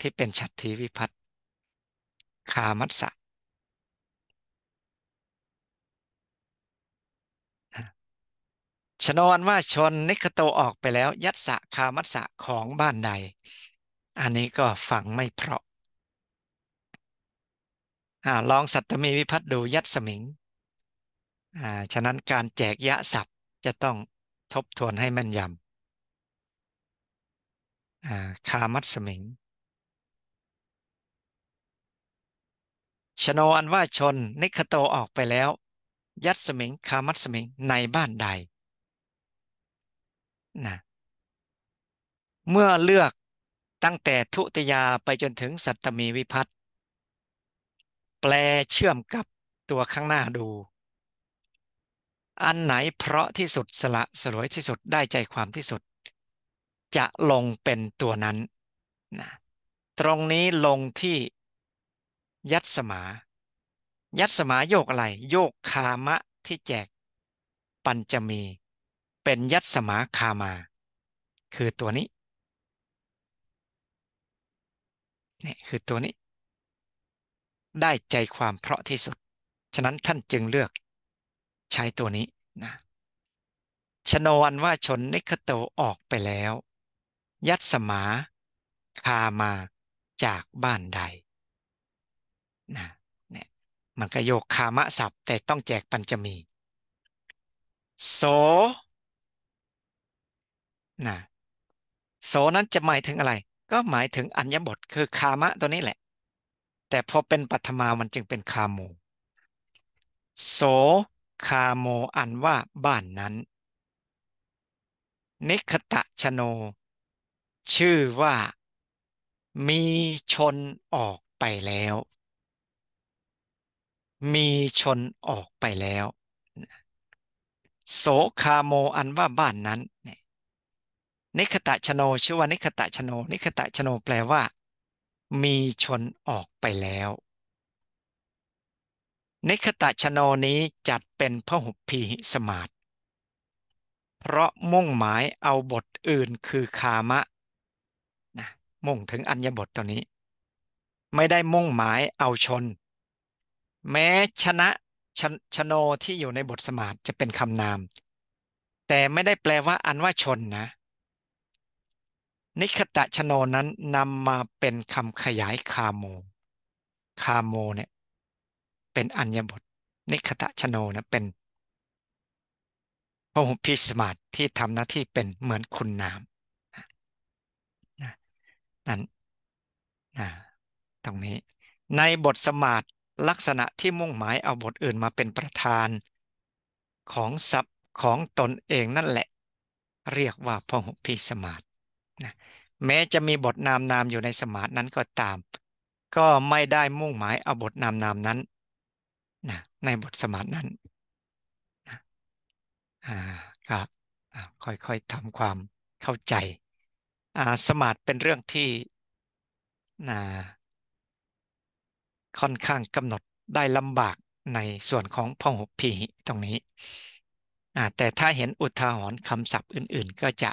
ที่เป็นฉัตรทีวิพัฒน์คามัตสะชนวนว่าชนนิคโตออกไปแล้วยัตสะคามัตสะของบ้านใด อันนี้ก็ฟังไม่เพราะอลองสัตตมีวิพัฒน์ดูยัตสมิง ฉะนั้นการแจกยะศัพท์จะต้องทบทวนให้แม่นยำคามัตสมิงชนวนว่าชนนิคโตออกไปแล้วยัตสมิงคามัตสมิงในบ้านใดนะเมื่อเลือกตั้งแต่ทุติยาไปจนถึงสัตตมีวิพัตแปลเชื่อมกับตัวข้างหน้าดู อันไหนเพราะที่สุดสละสลวยที่สุดได้ใจความที่สุด จะลงเป็นตัวนั้นนะตรงนี้ลงที่ยัตสมา ยัตสมาโยกอะไร โยกคามะที่แจกปัญจมีเป็นยัตสมาคามา คือตัวนี้นี่คือตัวนี้ ได้ใจความเพราะที่สุด ฉะนั้นท่านจึงเลือก ใช้ตัวนี้ นะชนวันว่าชนนิคโตออกไปแล้ว ยัตสมาคามาจากบ้านใด นะ เนี่ย มันก็โยกคามะศัพท์ แต่ต้องแจกปัญจมีโสนะโสนั้นจะหมายถึงอะไร ก็หมายถึงอัญญบทคือ คามะตัวนี้แหละ แต่พอเป็นปัทมา มันจึงเป็นคาโม โสคาโมอันว่าบ้านนั้น นิคตะชโน ชื่อว่า มีชนออกไปแล้ว มีชนออกไปแล้ว โสคาโมอันว่าบ้านนั้นนิคตะชโนชื่อว่านิคตะชโน นิคตะชโนแปลว่า มีชนออกไปแล้ว นิคตะชโนนี้จัดเป็นพหุพีสมาิเพราะมุ่งหมายเอาบทอื่นคือคามะนะมุ่งถึงอัญญบทตัวนี้ ไม่ได้มุ่งหมายเอาชน แม้ชนะชชโนที่อยู่ในบทสมาิจะเป็นคำนาม แต่ไม่ได้แปลว่าอันว่าชนนะนิคตะชโนนั้นนำมาเป็นคำขยายคาโม คาโมเนี่ยเป็นอัญญบทนิคตะชโนนะเป็นพระหุพิสมาตที่ทำหน้าที่เป็นเหมือนคุณนามนั่นนะตรงนี้ในบทสมาตลักษณะที่มุ่งหมายเอาบทอื่นมาเป็นประธานของศัพท์ของตนเองนั่นแหละ เรียกว่าพหุพิสมาตแม้จะมีบทนามนามอยู่ในสมาธินั้นก็ตาม ก็ไม่ได้มุ่งหมายเอาบทนามนามนั้นนะในบทสมาธินั้นนะอ่าครับค่อยๆทำความเข้าใจสมาธิเป็นเรื่องที่นะค่อนข้างกำหนดได้ลำบากในส่วนของพหุพีตรงนี้ แต่ถ้าเห็นอุทาหรณ์คำศัพท์อื่นๆก็จะ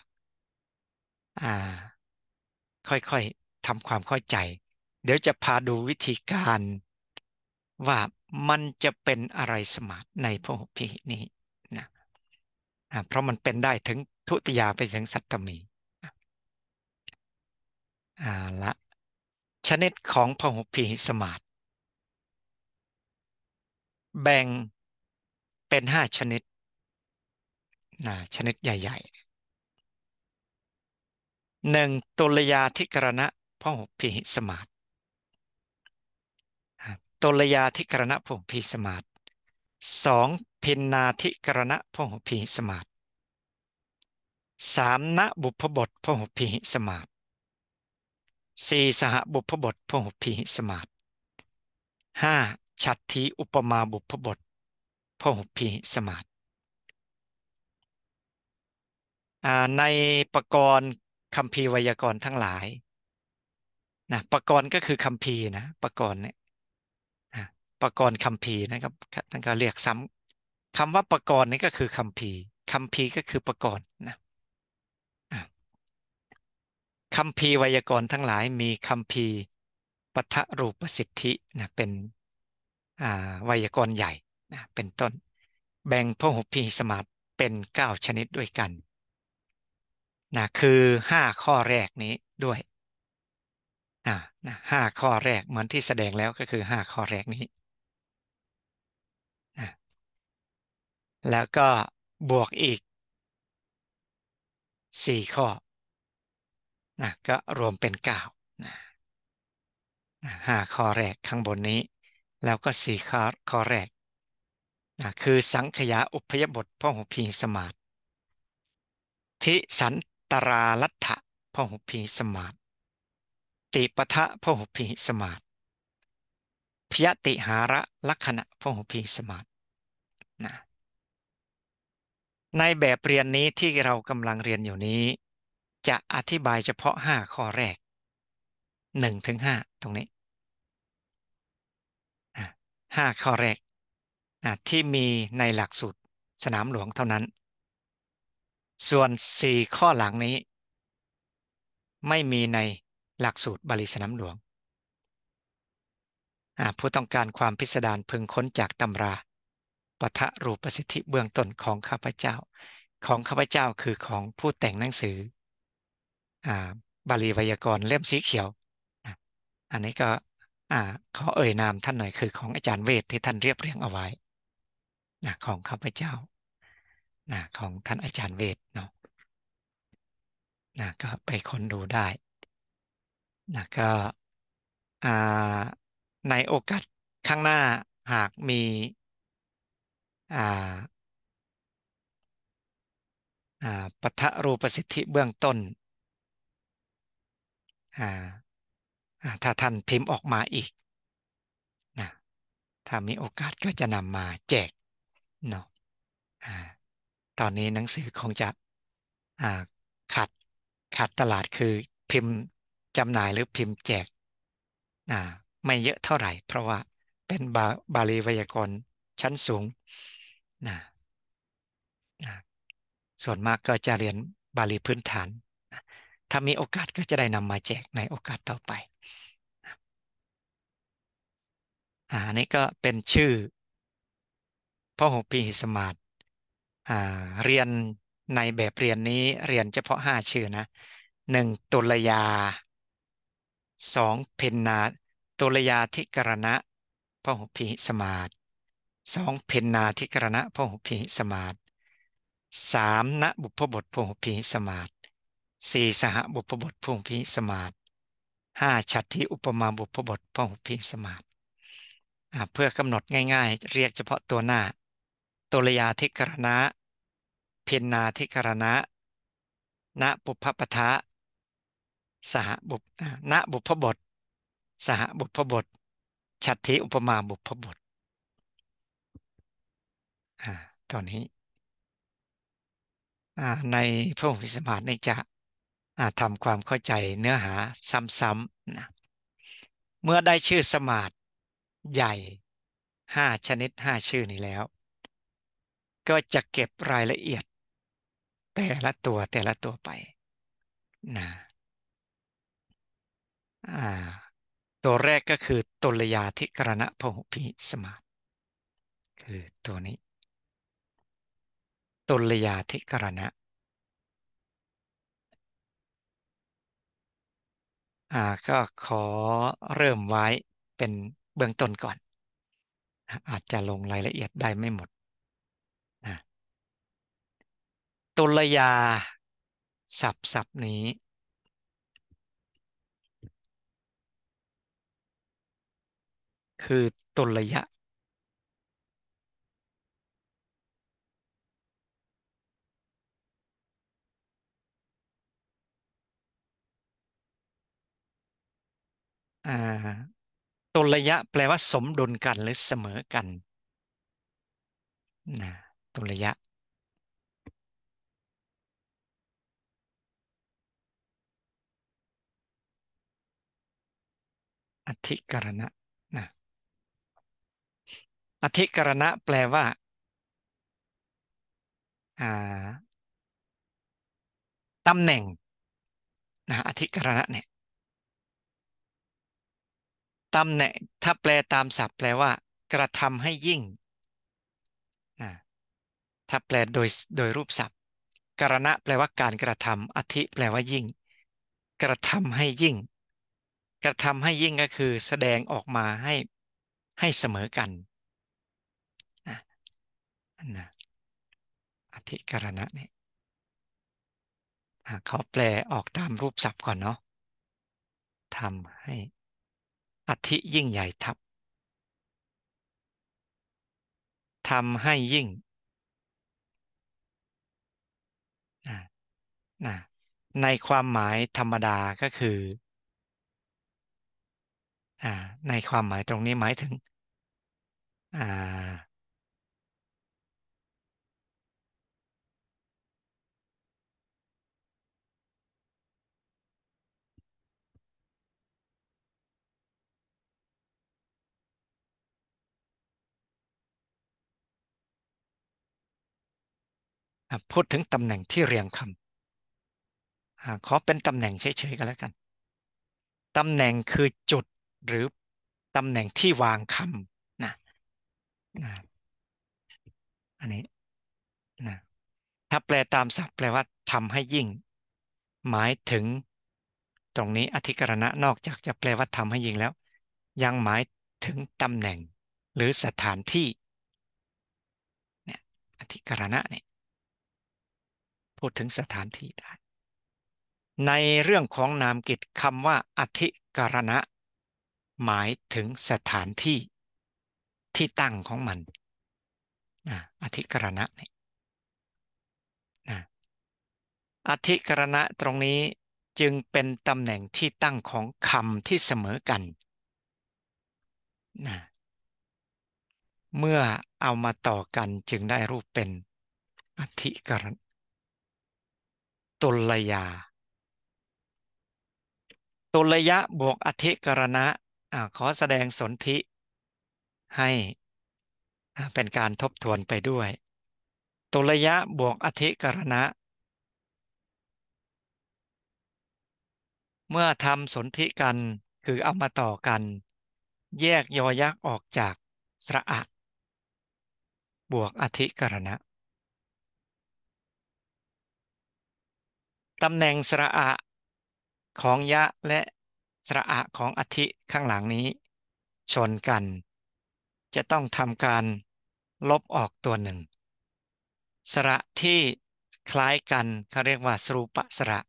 ค่อยๆทำความเข้าใจ เดี๋ยวจะพาดูวิธีการ ว่ามันจะเป็นอะไรสมาร์ทในพระหุพินี้นะเพราะมันเป็นได้ถึงทุติยาไปถึงสัตตมีอาละ ชนิดของพหุพิสมาร์ทแบ่งเป็นห้าชนิด นะ ชนิดใหญ่ ๆหนึ่งตุลยาธิกรณะพหุพิหิสมาตตุลยาธิกรณะพหุพิสมาตสองพินนาธิกรณะพหุพิหิสมาตสามณบุพบทพหุพิหิสมาตสี่สหบุพบทพหุพิหิสมาตห้าฉัตทีอุปมาบุพบทพหุพิหิสมาตในประกรณ์คำพีไวยากรณ์ทั้งหลายนะปกรณ์ก็คือคำพีนะปกรณ์เนี่ยนะปกรณ์คำพีนะครับท่านก็เรียกซ้ำคำว่าปกรณ์นี่ก็คือคำพีคำพีก็คือปกรณ์นะคำพีไวยากรณ์ทั้งหลายมีคำพีปัทรูปสิทธินะเป็นไวยากรณ์ใหญ่นะเป็นต้น แบ่งพหุพีสมาตเป็น 9 ชนิดด้วยกันนะคือห้าข้อแรกนี้ด้วยน่านะห้าข้อแรก เหมือน ที่แสดงแล้วก็คือห้าข้อแรกนี้นะแล้วก็บวกอีกสี่ข้อนะก็ รวมเป็นเก้านะห้าข้อแรกข้างบนนี้ แล้วก็สี่ข้อข้อแรกนะคือสังขยาอุพยบทพ่อหุพีสมาธิสันตราลัทธะพหุพีสมาตติปทะพหุพีสมาตพยติหาระลักษณะพหุพีสมาตนะในแบบเรียนนี้ที่เรากำลังเรียนอยู่นี้ จะอธิบายเฉพาะห้าข้อแรกหนึ่งถึงห้าตรงนี้ห้าข้อแรก ที่มีในหลักสูตรสนามหลวงเท่านั้นส่วนสี่ข้อหลังนี้ ไม่มีในหลักสูตรบาลีสนามหลวง ผู้ต้องการความพิสดารพึงค้นจากตำราปทะรูปสิทธิเบื้องต้นของข้าพเจ้า ของข้าพเจ้าคือของผู้แต่งหนังสืออบาลีไวยากรณ์เล่มสีเขียว อันนี้ก็ขอเอ่ยนามท่านหน่อยคือของอาจารย์เวทที่ท่านเรียบเรียงเอาไว้ของข้าพเจ้านะของท่านอาจารย์เวทเนาะนะก็ไปคนดูได้นะก็ในโอกาสข้างหน้าหากมีปัทะรูปสิทธิเบื้องต้น ถ้าท่านพิมพ์ออกมาอีกนะถ้ามีโอกาสก็จะนำมาแจกเนาะตอนนี้หนังสือคงจะขาดขาดตลาดคือพิมพ์จำหน่ายหรือพิมพ์แจกไม่เยอะเท่าไหร่เพราะว่าเป็นบาบาลีไวยากรณ์ชั้นสูง ส่วนมากก็จะเรียนบาลีพื้นฐาน ถ้ามีโอกาสก็จะได้นำมาแจกในโอกาสต่อไปอันนี้ก็เป็นชื่อพ่อหกปีหิสมารทเรียนในแบบเรียนนี้เรียนเฉพาะห้าชื่อนะหนึ่งตุลยาสองเพนนาตุลยาธิกรณะพหุพิสมาตสองเพนนาธิกรณะพหุพิสมาตสามณบุพบทพหุพิสมาตสี่สหบุพบทพหุพิสมาตห้าชัตถิอุปมาบุพบทพหุพิสมาตเพื่อกำหนดง่าย ๆเรียกเฉพาะตัวหน้าตุลยาธิกรณะเพนนาธิกรณะณบุพพปทะ สหบุพณบุพพบท สหบุพพบทฉัตทิอุปมาบุพพบท ตอนนี้ ในพระองค์พิสมานี่จะทำความเข้าใจเนื้อหาซ้ำๆนะ เมื่อได้ชื่อสมาธใหญ่ห้าชนิดห้าชื่อนี้แล้ว ก็จะเก็บรายละเอียดแต่ละตัวแต่ละตัวไปนะตัวแรกก็คือตุลยาธิกรณะพหุพิสมาตคือตัวนี้ตุลยาธิกรณะอ่าก็ขอเริ่มไว้เป็นเบื้องต้นก่อน อาจจะลงรายละเอียดได้ไม่หมดตุลยาสับสับนี้ คือตุลยะอ่าตุลยะแปลว่าสมดุลกัน หรือ เสมอกันนะตุลยะอธิกรณะนะอธิกรณะแปลว่าตำแหน่งนะอธิกรณะเนี่ยตำแหน่ง ถ้าแปลตามศัพท์ แปลว่า กระทำให้ยิ่งนะถ้าแปลโดยโดยรูปศัพท์ กรณะแปลว่าการกระทำ อธิแปลว่ายิ่ง กระทำให้ยิ่งกระทำให้ยิ่งก็คือแสดงออกมาให้ให้เสมอกันนะอธิกรณะเนี่ยเขาแปลออกตามรูปศัพท์ก่อนเนาะทำให้อธิยิ่งใหญ่ทับทำให้ยิ่ง ในความหมายธรรมดาก็คือในความหมายตรงนี้หมายถึง พูดถึงตำแหน่งที่เรียงคำขอเป็นตำแหน่งเฉยๆกันแล้วกัน ตำแหน่งคือจุดหรือตำแหน่งที่วางคำนะนะอันนี้นะถ้าแปลตามศัพท์แปลว่าทำให้ยิ่ง หมายถึงตรงนี้อธิกรณะนอกจากจะแปลว่าทำให้ยิ่งแล้ว ยังหมายถึงตำแหน่ง หรือสถานที่เนี่ยอธิกรณะเนี่ยพูดถึงสถานที่ได้ในเรื่องของนามกิจคำว่า อธิกรณะหมายถึงสถานที่ที่ตั้งของมันอธิกรณะนี่ะอธิกรณะตรงนี้จึงเป็นตำแหน่งที่ตั้งของคำที่เสมอกันนะเมื่อเอามาต่อกันจึงได้รูปเป็นอธิกรณตุลยา ตุลยะบวกอธิกรณะอขอแสดงสนธิให้เป็นการทบทวนไปด้วยตุลยะบวกอธิกรณะ เมื่อทำสนธิกันคือเอามาต่อกัน แยกยอยักษ์ออกจากสระอะบวกอธิกรณะตำแหน่งสระอะของยะและสระอะของอธิข้างหลังนี้ ชนกัน จะต้องทำการลบออกตัวหนึ่ง สระที่คล้ายกันเขาเรียกว่าสรูปสระ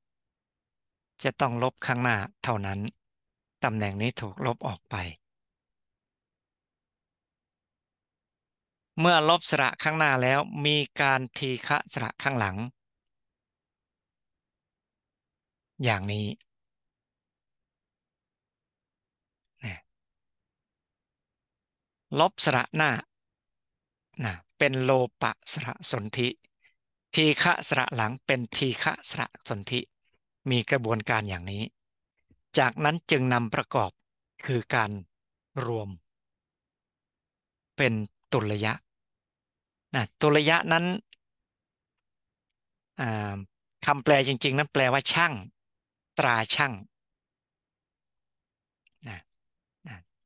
จะต้องลบข้างหน้าเท่านั้นตำแหน่งนี้ถูกลบออกไป เมื่อลบสระข้างหน้าแล้วมีการทีฆะสระข้างหลัง อย่างนี้ลบสระหน้านะเป็นโลปะสระสนธิทีฆะสระหลังเป็นทีฆะสระสนธิมีกระบวนการอย่างนี้ จากนั้นจึงนำประกอบคือการรวม เป็นตุลยะนะตุลยะนั้นคำแปลจริงๆ นั้นแปลว่าช่างตราช่างนะ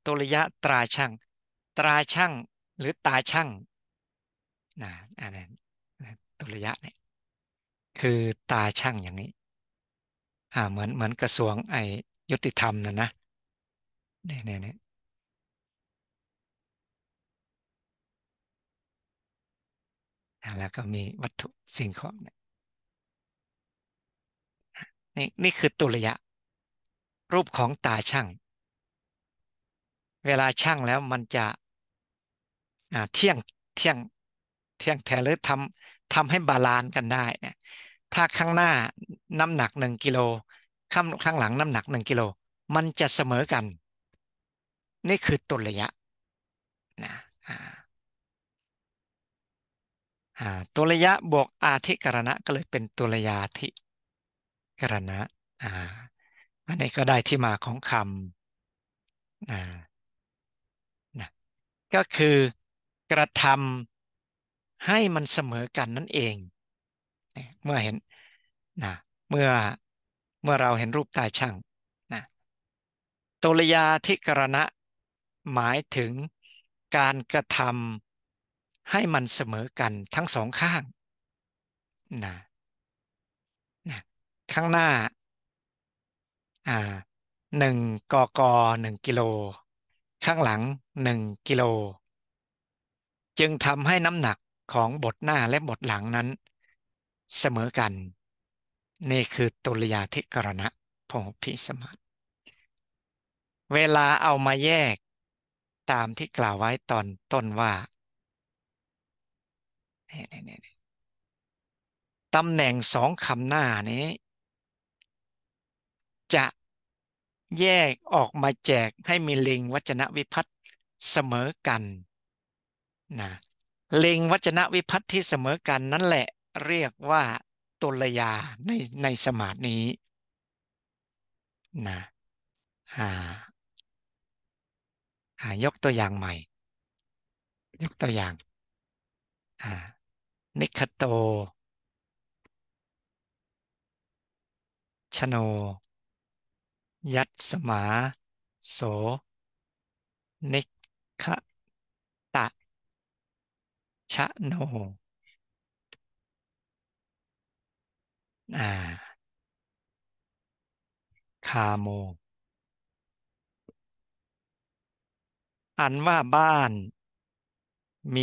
ตุลยะตราช่างตราช่างหรือตาช่างนะอันนั้นตุลยะเนี่ยคือตาช่างอย่างนี้อ่าเหมือนเหมือนกระทรวงไอยุติธรรมนะนะเนี่ยเนี่ยเนี่ยแล้วก็มีวัตถุสิ่งของเนี่นี่คือตุลยะ รูปของตาช่าง เวลาช่างแล้วมันจะเที่ยงเที่ยงเที่ยงแท้หรือทำทำให้บาลานซ์กันได้นถ้าข้างหน้าน้ำหนักหนึ่งกิโลข้างข้างหลังน้ำหนักหนึ่งกิโลมันจะเสมอกัน นี่คือตุลยะนะตุลยะบวกอาธิกรณะก็เลยเป็นตุลยาธิกรณะอ่าอันนี้ก็ได้ที่มาของคำนะนะก็คือกระทำให้มันเสมอกันนั่นเองเมื่อเห็นนะเมื่อเมื่อเราเห็นรูปตาช่างนะตุลยาธิกรณะหมายถึงการกระทำให้มันเสมอกันทั้งสองข้างนะนะข้างหน้าอ่าหนึ่งกกหนึ่งกิโลข้างหลังหนึ่งกิโลจึงทำให้น้ำหนักของบทหน้าและบทหลังนั้น เสมอกัน นี่คือตุลยาธิกรณะพหุพิสมัตเวลาเอามาแยกตามที่กล่าวไว้ตอนต้นว่าตำแหน่งสองคำหน้านี้ จะแยกออกมาแจกให้มีลิงวัจนะวิพัตเสมอกันนะเล็งวัจนะวิพัตที่เสมอกันนั่นแหละเรียกว่าตุลยาในในสมาธินี้นะอ่าอยกตัวอย่างใหม่ ยกตัวอย่างอ่านิคโต ชโน ยัตสมา โส นิคชะโนอาคาโม อันว่าบ้าน มี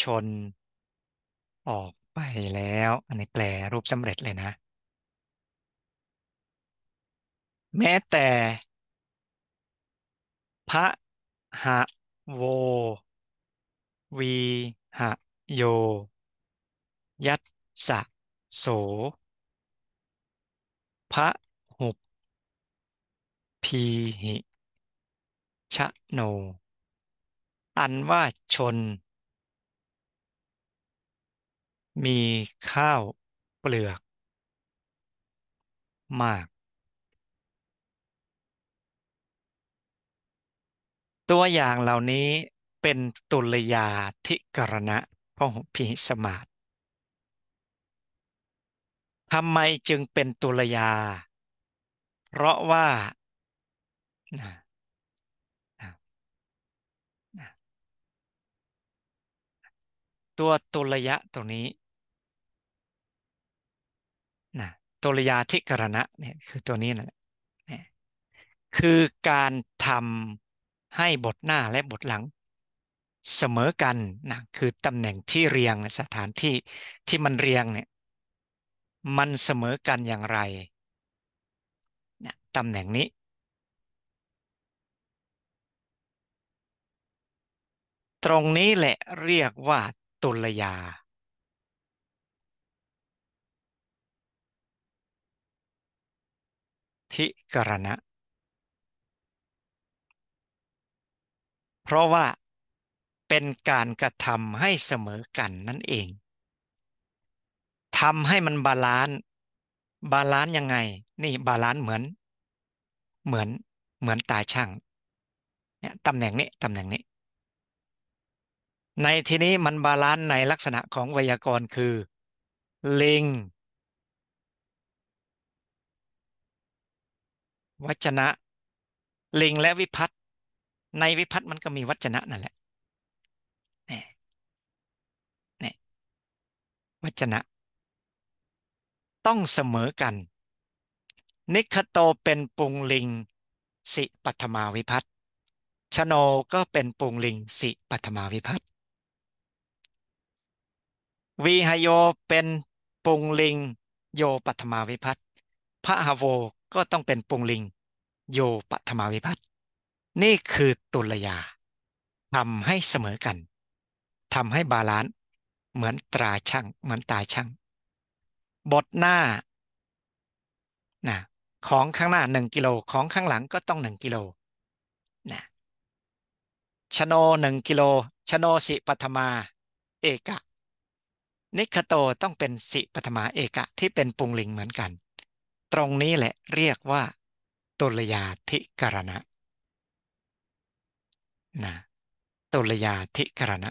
ชน ออกไปแล้ว อันนี้แปลรูปสำเร็จเลยนะ แม้แต่พระหะโววีหะโย ยัตสะโสพระหุบพีหิชะโน อันว่าชน มีข้าว เปลือก มาก ตัวอย่างเหล่านี้เป็นตุลยาธิกรณะพหุพิสมาตทำไมจึงเป็นตุลยา เพราะว่าตัวตุลยะตรงนี้นะตุลยาธิกรณะเนี่ยคือตัวนี้นะเนี่ยคือการทำให้บทหน้าและบทหลังเสมอกันนะคือตำแหน่งที่เรียงสถานที่ที่มันเรียงเนี่ยมันเสมอกันอย่างไรนะตำแหน่งนี้ ตรงนี้แหละเรียกว่าตุลยาพิกรณะ เพราะว่าเป็นการกระทำให้เสมอกันนั่นเอง ทำให้มันบาลานซ์บาลานซ์ยังไง นี่บาลานซ์เหมือน เหมือน เหมือนตาช่างเนี่ยตำแหน่งนี้ตำแหน่งนี้ ในที่นี้มันบาลานซ์ในลักษณะของไวยากรณ์คือ ลิง วัจนะ ลิงและวิพัตในวิพัตมันก็มีวัจนะนั่นแหละวจนะต้องเสมอกัน นิคโตเป็นปุงลิงสิปัทมาวิพัตชโนก็เป็นปุงลิงสิปัทมาวิพัตวีหโยเป็นปุงลิงโยปัทมาวิพัตพระหโวก็ต้องเป็นปุงลิง โยปัทมาวิพัตนี่คือตุลยาทำให้เสมอกันทำให้บาลานซ์เหมือนตราช่างเหมือนตาช่างบดหน้านะของข้างหน้าหนึ่งกิโลของข้างหลังก็ต้องหนึ่งกิโลนะชโนหนึ่งกิโล ชโนสิปธมาเอกะนิคโตต้องเป็นสิปธมาเอกะ ที่เป็นปุงลิงเหมือนกัน ตรงนี้แหละเรียกว่าตุลยาธิกรณะนะตุลยาธิกรณะ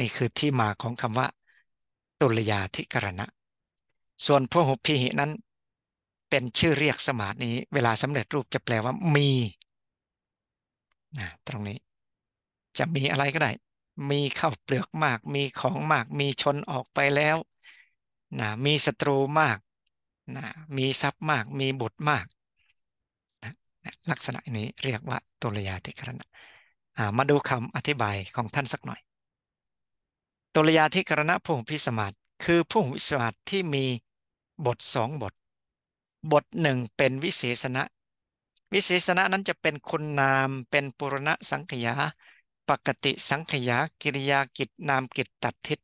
นี่คือที่มาของคำว่า ตุลยาธิกรณะ ส่วนพหุพีหินั้น เป็นชื่อเรียกสมาธินี้ เวลาสำเร็จรูปจะแปลว่ามีนะตรงนี้จะมีอะไรก็ได้ มีข้าวเปลือกมาก มีของมาก มีชนออกไปแล้วนะมีศัตรูมากนะมีทรัพย์มาก มีบุตรมากนะลักษณะนี้เรียกว่าตุลยาธิกรณะ มาดูคำอธิบายของท่านสักหน่อยตุลยาธิกรณะผู้หุพิสมัตคือผู้หุพิสมัตที่มีบทสองบท บทหนึ่งเป็นวิเศษณะวิเศษณะนั้นจะเป็นคุณนามเป็นปุรณะสังขยาปกติสังขยากิริยากิจนามกิจตัดทิศ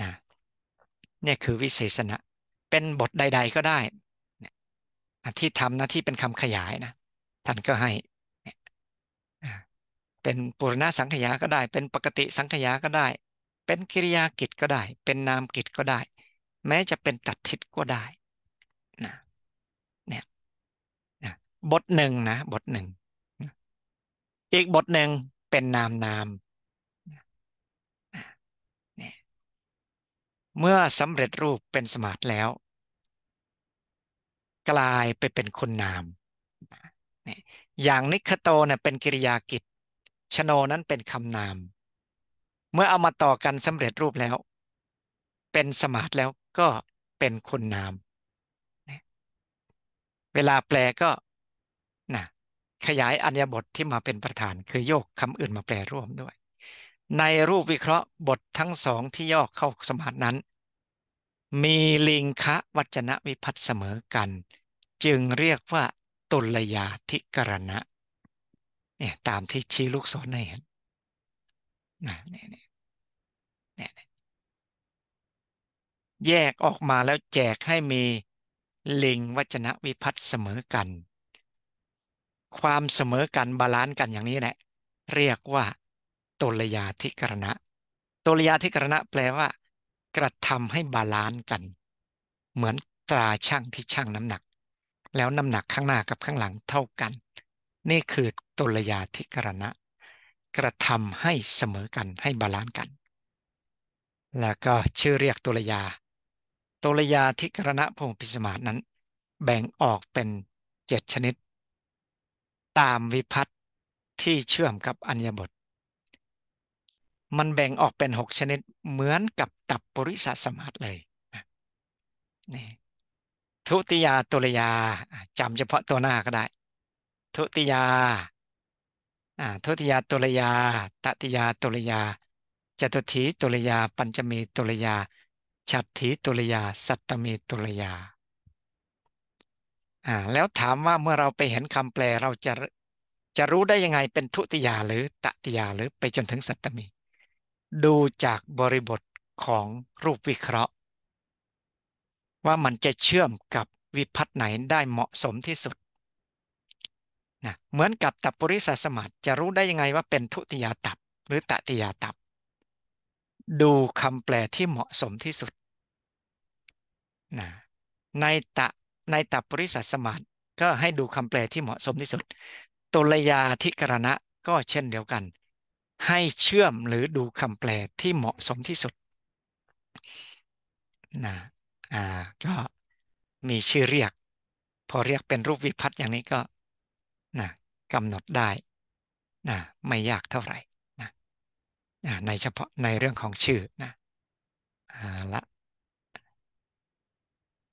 นะนี่คือวิเศษณะเป็นบทใดๆก็ได้ที่ทำนะที่เป็นคำขยายนะท่านก็ให้เป็นปุรณะสังขยาก็ได้ เป็นปกติสังขยาก็ได้เป็นกิริยากิจก็ได้ เป็นนามกิจก็ได้ แม้จะเป็นตัดทิศก็ได้นะ เนี่ยนะบทหนึ่งนะบทหนึ่ง อีกบทหนึ่งเป็นนามนาม เมื่อสำเร็จรูปเป็นสมาธิแล้ว กลายไปเป็นคุณนาม อย่างนิคโตเนี่ยเป็นกิริยากิจ ชโนนั้นเป็นคำนามเมื่อเอามาต่อกันสำเร็จรูปแล้ว เป็นสมาธิแล้วก็เป็นคนนาม เวลาแปลก็นะขยายอัญญบทที่มาเป็นประธาน คือโยกคำอื่นมาแปลร่วมด้วย ในรูปวิเคราะห์บททั้งสองที่ย่อเข้าสมาธินั้น มีลิงคะวัจนะวิพัตเสมอกัน จึงเรียกว่าตุลยาธิกรณะเนี่ยตามที่ชี้ลูกศรในเห็นนะเนี่ยเนี่ยแยกออกมาแล้วแจกให้มี ลิงวัจนะวิพัตเสมอกัน ความเสมอกันบาลานซ์กันอย่างนี้แหละเรียกว่าตุลยาธิกรณะตุลยาธิกรณะแปลว่า กระทำให้บาลานซ์กัน เหมือนตราช่างที่ช่างน้ำหนัก แล้วน้ำหนักข้างหน้ากับข้างหลังเท่ากัน นี่คือตุลยาธิกรณะ กระทำให้เสมอกันให้บาลานซ์กันแล้วก็ชื่อเรียกตุลยาตุลยาทิกรณะพงพิสมารนั้น แบ่งออกเป็นเจ็ดชนิด ตามวิพัตที่เชื่อมกับอัญญบทมันแบ่งออกเป็นหกชนิดเหมือนกับตับปริสสมาตเลยนี่ทุติยาตุลยา จำเฉพาะตัวหน้าก็ได้ ทุติยาทุติยาตุลยา ตติยาตุลยาจตุถีตุลยาปัญจมีตุลยาฉัตถีตุลยาสัตตมีตุลยาอ่าแล้วถามว่าเมื่อเราไปเห็นคำแปลเราจะจะรู้ได้ยังไงเป็นทุติยาหรือตติยาหรือไปจนถึงสัตตมี ดูจากบริบทของรูปวิเคราะห์ ว่ามันจะเชื่อมกับวิพัฒน์ไหนได้เหมาะสมที่สุดนะเหมือนกับตับปริสสมัตจะรู้ได้ยังไงว่าเป็นทุติยาตับหรือตติยาตับดูคำแปลที่เหมาะสมที่สุดนะในตะในตับปริสัทสมาตก็ให้ดูคำแปลที่เหมาะสมที่สุด ตุลยาธิกรณะก็เช่นเดียวกัน ให้เชื่อมหรือดูคำแปลที่เหมาะสมที่สุดนะอ่า ก็มีชื่อเรียก พอเรียกเป็นรูปวิพัตน์อย่างนี้ก็นะกำหนดได้นะไม่ยากเท่าไหร่ในเฉพาะในเรื่องของชื่อนะอาละ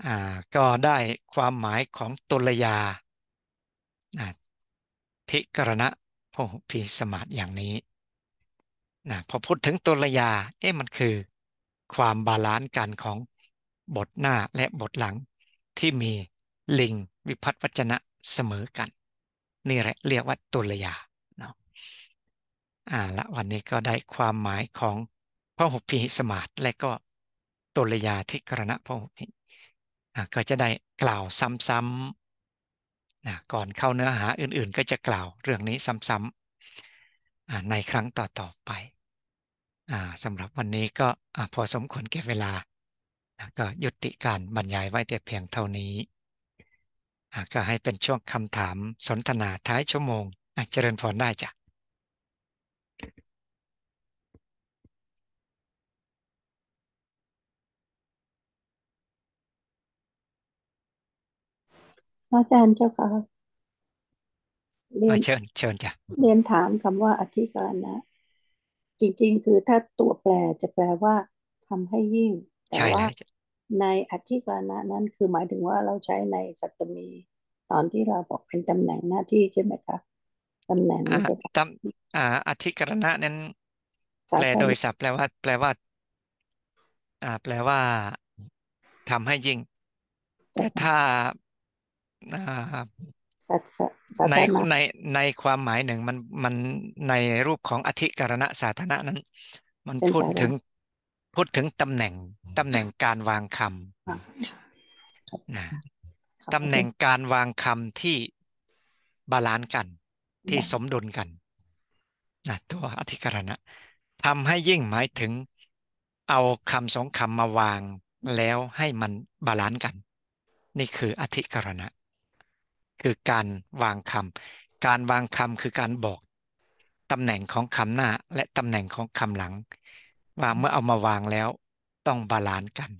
อ่าก็ได้ความหมายของตุลยาทิกรณะพหุพีสมาธิอย่างนี้นะพอพูดถึงตุลยาเอ๊ะมันคือความบาลานซ์กันของบทหน้าและบทหลัง ที่มีลิงวิพัฒน์วัจนะเสมอกัน นี่แหละเรียกว่าตุลยาอ่าละวันนี้ก็ได้ความหมายของพระหุพิหิสมาตและก็ตุลยาธิกรณะพระหุพิอ่าก็จะได้กล่าวซ้ำๆนะก่อนเข้าเนื้อหาอื่นๆก็จะกล่าวเรื่องนี้ซ้ำๆในครั้งต่อๆไปสำหรับวันนี้ก็อพอสมควรแก่เวลาก็ยุติการบรรยายไว้แต่เพียงเท่านี้ ก็ให้เป็นช่วงคำถามสนทนาท้ายชั่วโมงเจริญพรได้จ้ะอาจารย์เจ้าค่ะเรียนเชิญเชิญจ้ะเรียนถามคำว่า อธิการนะจริง ๆ คือถ้าตัวแปลจะแปลว่าทำให้ยิ่งแต่ว่าในอธิการณะนั้นคือหมายถึงว่าเราใช้ในสัตตมีตอนที่เราบอกเป็นตำแหน่งหน้าที่ใช่ไหมคะตำแหน่งนตำอ่าอธิกรณะนั้น แปลโดยศัพท์แปลว่า แปลว่า อ่า แปลว่าทำให้ยิ่งแต่ถ้าอ่าสัจสัในธรรมในในความหมายหนึ่งมันมันในรูปของอธิการณะสาธารณะนั้น มันพูดถึงพูดถึงตำแหน่งตำแหน่งการวางคำนะตำแหน่งการวางคำที่บาลานซ์กันที่สมดุลกันนะตัวอธิการณะทำให้ยิ่งหมายถึง เอาคำสองคำมาวางแล้วให้มันบาลานซ์กัน นี่คืออธิการณะคือการวางคำการวางคำคือการบอกตำแหน่งของคำหน้า และตำแหน่งของคำหลังว่าเมื่อเอามาวางแล้ว ต้องบาลานซ์กัน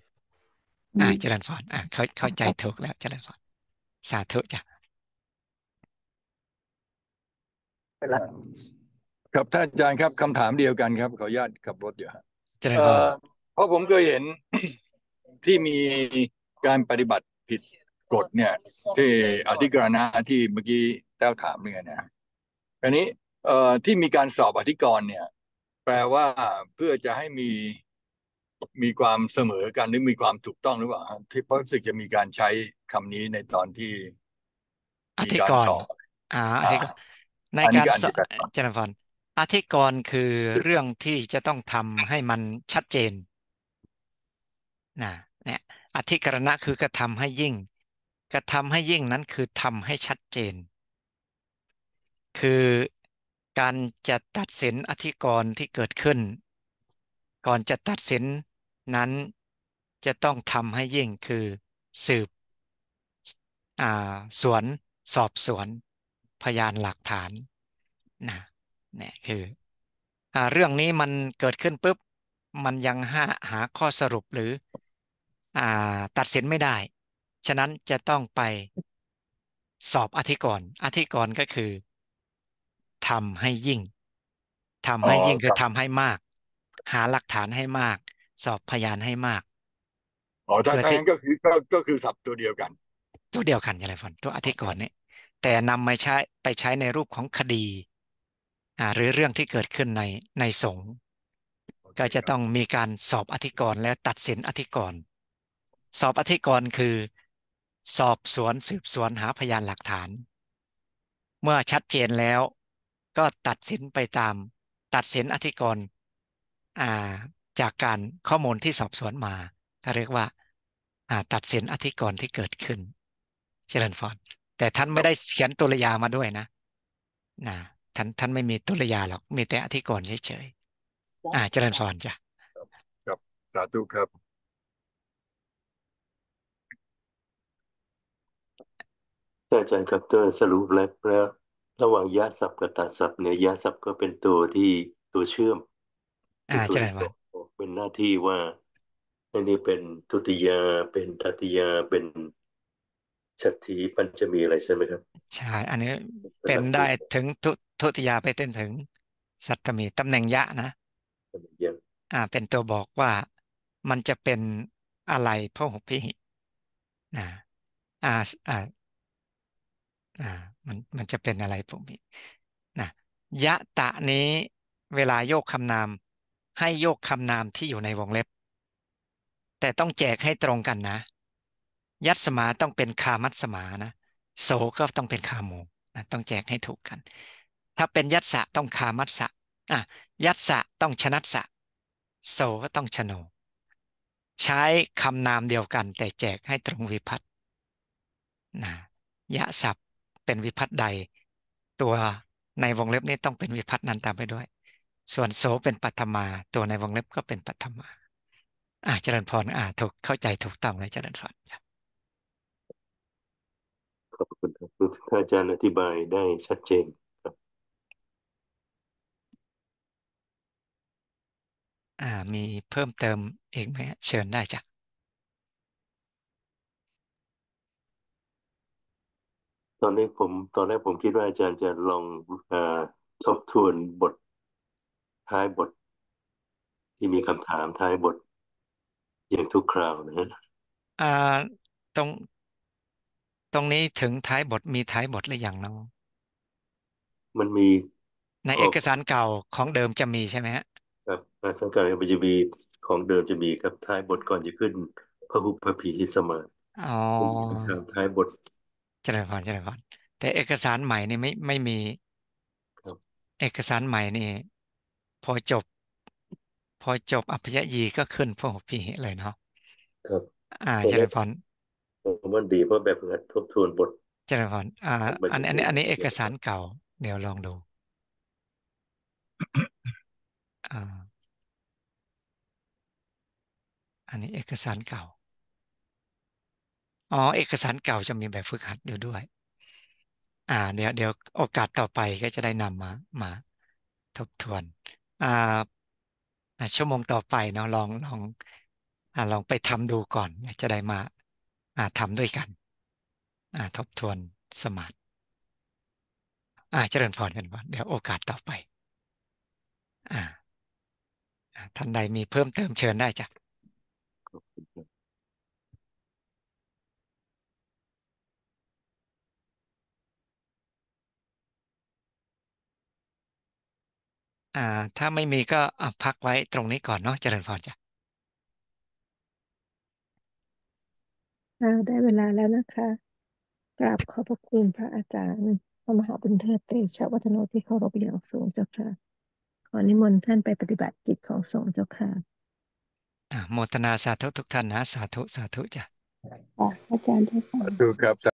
อ่าเจริญพรอ่าเขาเข้าใจถูกแล้วเจริญพรสาธุจ้ะครับท่านอาจารย์ครับคำถามเดียวกันครับขออนุญาตขับรถอยู่ครับเจริญพรเพราะผมเคยเห็นที่มีการปฏิบัติผิดกฎเนี่ย ที่อธิกรณาที่เมื่อกี้แต้าถามเรื่องนะอันนี้เอ่อที่มีการสอบอธิกรเนี่ย แปลว่าเพื่อจะให้มี มีความเสมอกันหรือมีความถูกต้องหรือเปล่าที่เพราะรู้สึกจะมีการใช้คำนี้ในตอนที่ อธิกรณ์อ่าในการสอบเจนฟอนอธิกรณ์คือเรื่องที่จะต้องทำให้มันชัดเจนนะเนี่ย อธิกรณะคือกระทาให้ยิ่งกระทำให้ยิ่งนั้นคือทำให้ชัดเจน คือการจะตัดสินอธิกรณ์ที่เกิดขึ้น ก่อนจะตัดสินนั้นจะต้องทำให้ยิ่งคือ สืบสวน สอบสวน พยานหลักฐานนะนี่คืออเรื่องนี้มันเกิดขึ้นปุ๊บ มันยังหาหาข้อสรุปหรืออตัดสินไม่ได้ฉะนั้นจะต้องไปสอบอธิกรณ์ อธิกรณ์ก็คือทำให้ยิ่งทำให้ยิ่งคือทำให้มาก หาหลักฐานให้มาก สอบพยานให้มากอ๋อถ้าทั้งก็คือก็ก็คือศัพท์ตัวเดียวกัน ตัวเดียวกันอะไรฟันตัวอธิกรณ์เนี่ยแต่นำมาใช้ไปใช้ในรูปของคดี อ่า หรือเรื่องที่เกิดขึ้นในในสงฆ์ก็จะต้องมีการสอบอธิกรณ์แล้วตัดสินอธิกรณ์ สอบอธิกรณ์คือสอบสวนสืบสวนหาพยานหลักฐาน เมื่อชัดเจนแล้วก็ตัดสินไปตามตัดสินอธิกรณ์จากการข้อมูลที่สอบสวนมาเรียกว่าตัดสินอธิกรณ์ที่เกิดขึ้นเจริญฟอน แต่ท่านไม่ได้เขียนตุลยามาด้วยนะนะท่านท่านไม่มีตุลยาหรอกมีแต่อธิกรณ์เฉยๆอ่าเจริญฟอนจ้ะครับสาธุครับอาจารย์ครับัวสรุปแล้วแล้ว ระหว่างยะศัพท์กับตัดศัพท์เนี่ยยะศัพท์ก็เป็นตัวที่ตัวเชื่อม อ่าเป็นตัวใช่ไหมอเป็นหน้าที่ว่าอันนี้เป็นทุติยาเป็นตติยาเป็นชัตถีปัญจมีอะไรใช่ไหมครับใช่อันนี้เป็นได้ถึงทุทุติยาไปจนถึง สัตตมีตำแหน่งยะนะ อ่า เป็นตัวบอกว่ามันจะเป็นอะไรพหุพิหินะอ่าอ่าอ่ามันมันจะเป็นอะไรพวกนี้นะยะตะนี้เวลาโยกคำนามให้โยกคำนามที่อยู่ในวงเล็บ แต่ต้องแจกให้ตรงกันนะยัตสมาต้องเป็นคามัตสมานะโสก็ต้องเป็นคาโมนะต้องแจกให้ถูกกัน ถ้าเป็นยัตสะต้องคามัตสะอ่ะยัตสะต้องชนัตสะโสก็ต้องชโน ใช้คำนามเดียวกัน แต่แจกให้ตรงวิพัตนะยะศัพท์เป็นวิพัตใดตัวในวงเล็บนี้ต้องเป็นวิพัตนั้นตามไปด้วย ส่วนโสเป็นปัตมาตัวในวงเล็บก็เป็นปัตมา อ่าเจริญพรอ่าถูกเข้าใจถูกต้องเลยเจริญพรขอบคุณครับท่านอาจารย์อธิบายได้ชัดเจนครับ อ่า มีเพิ่มเติมเองไหมเชิญได้จ้ะตอนนี้ผมตอนแรกผมคิดว่าอาจารย์จะลองอทบทวนบทท้ายบท ที่มีคำถามท้ายบท อย่างทุกคราวนะอ่าตรง ตรงนี้ถึงท้ายบทมีท้ายบทหรือยังน้องมันมีในเอกสารเก่าของเดิมจะมีใช่ไหมฮะครับทางการมันจะมีของเดิมจะมีครับท้ายบทก่อนจะขึ้นพระหุพพีสมาอ๋อท้ายบทเจริญพรเจริญพรแต่เอกสารใหม่นี่ไม่ไม่มี เอกสารใหม่นี่ พอจบ พอจบอภิยยีก็ขึ้นพระหพีเลยเนาะครับ อ่าเจริญพรผมว่าดีเพราะแบบทบทวนบทเจริญพรอ่าอันนี้อันนี้อันนี้เอกสารเก่า เดี๋ยวลองดูอ่าอันนี้เอกสารเก่าอ๋อ เอกสารเก่าจะมีแบบฝึกหัดอยู่ด้วย อ่าเดี๋ยวเดี๋ยวโอกาสต่อไปก็จะได้นำมา มา ทบทวน อ่าชั่วโมงต่อไปเนาะลองลองอลองไปทำดูก่อน จะได้มา อ่าทำด้วยกัน อ่าทบทวน สมาธิอ่าเจริญพรกันก่อนเดี๋ยวโอกาสต่อไป อ่าท่านใดมีเพิ่มเติมเชิญได้จ้ะอ่าถ้าไม่มีก็อ่พักไว้ตรงนี้ก่อนเนาะเจริญพรจ้ะ่ได้เวลาแล้วนะคะกราบขอบพระคุณพระอาจารย์พระมหาบุญเทศเตชะวัฒโนที่เคารพอย่างสูง เจ้าค่ะขออนิมนต์ท่านไปปฏิบัติกิจของสงฆ์เจ้าค่ะอ่โมทนาสาธุทุกท่านนะ สาธุสาธุจ้ะอาจารย์ทุกา่านดูครับ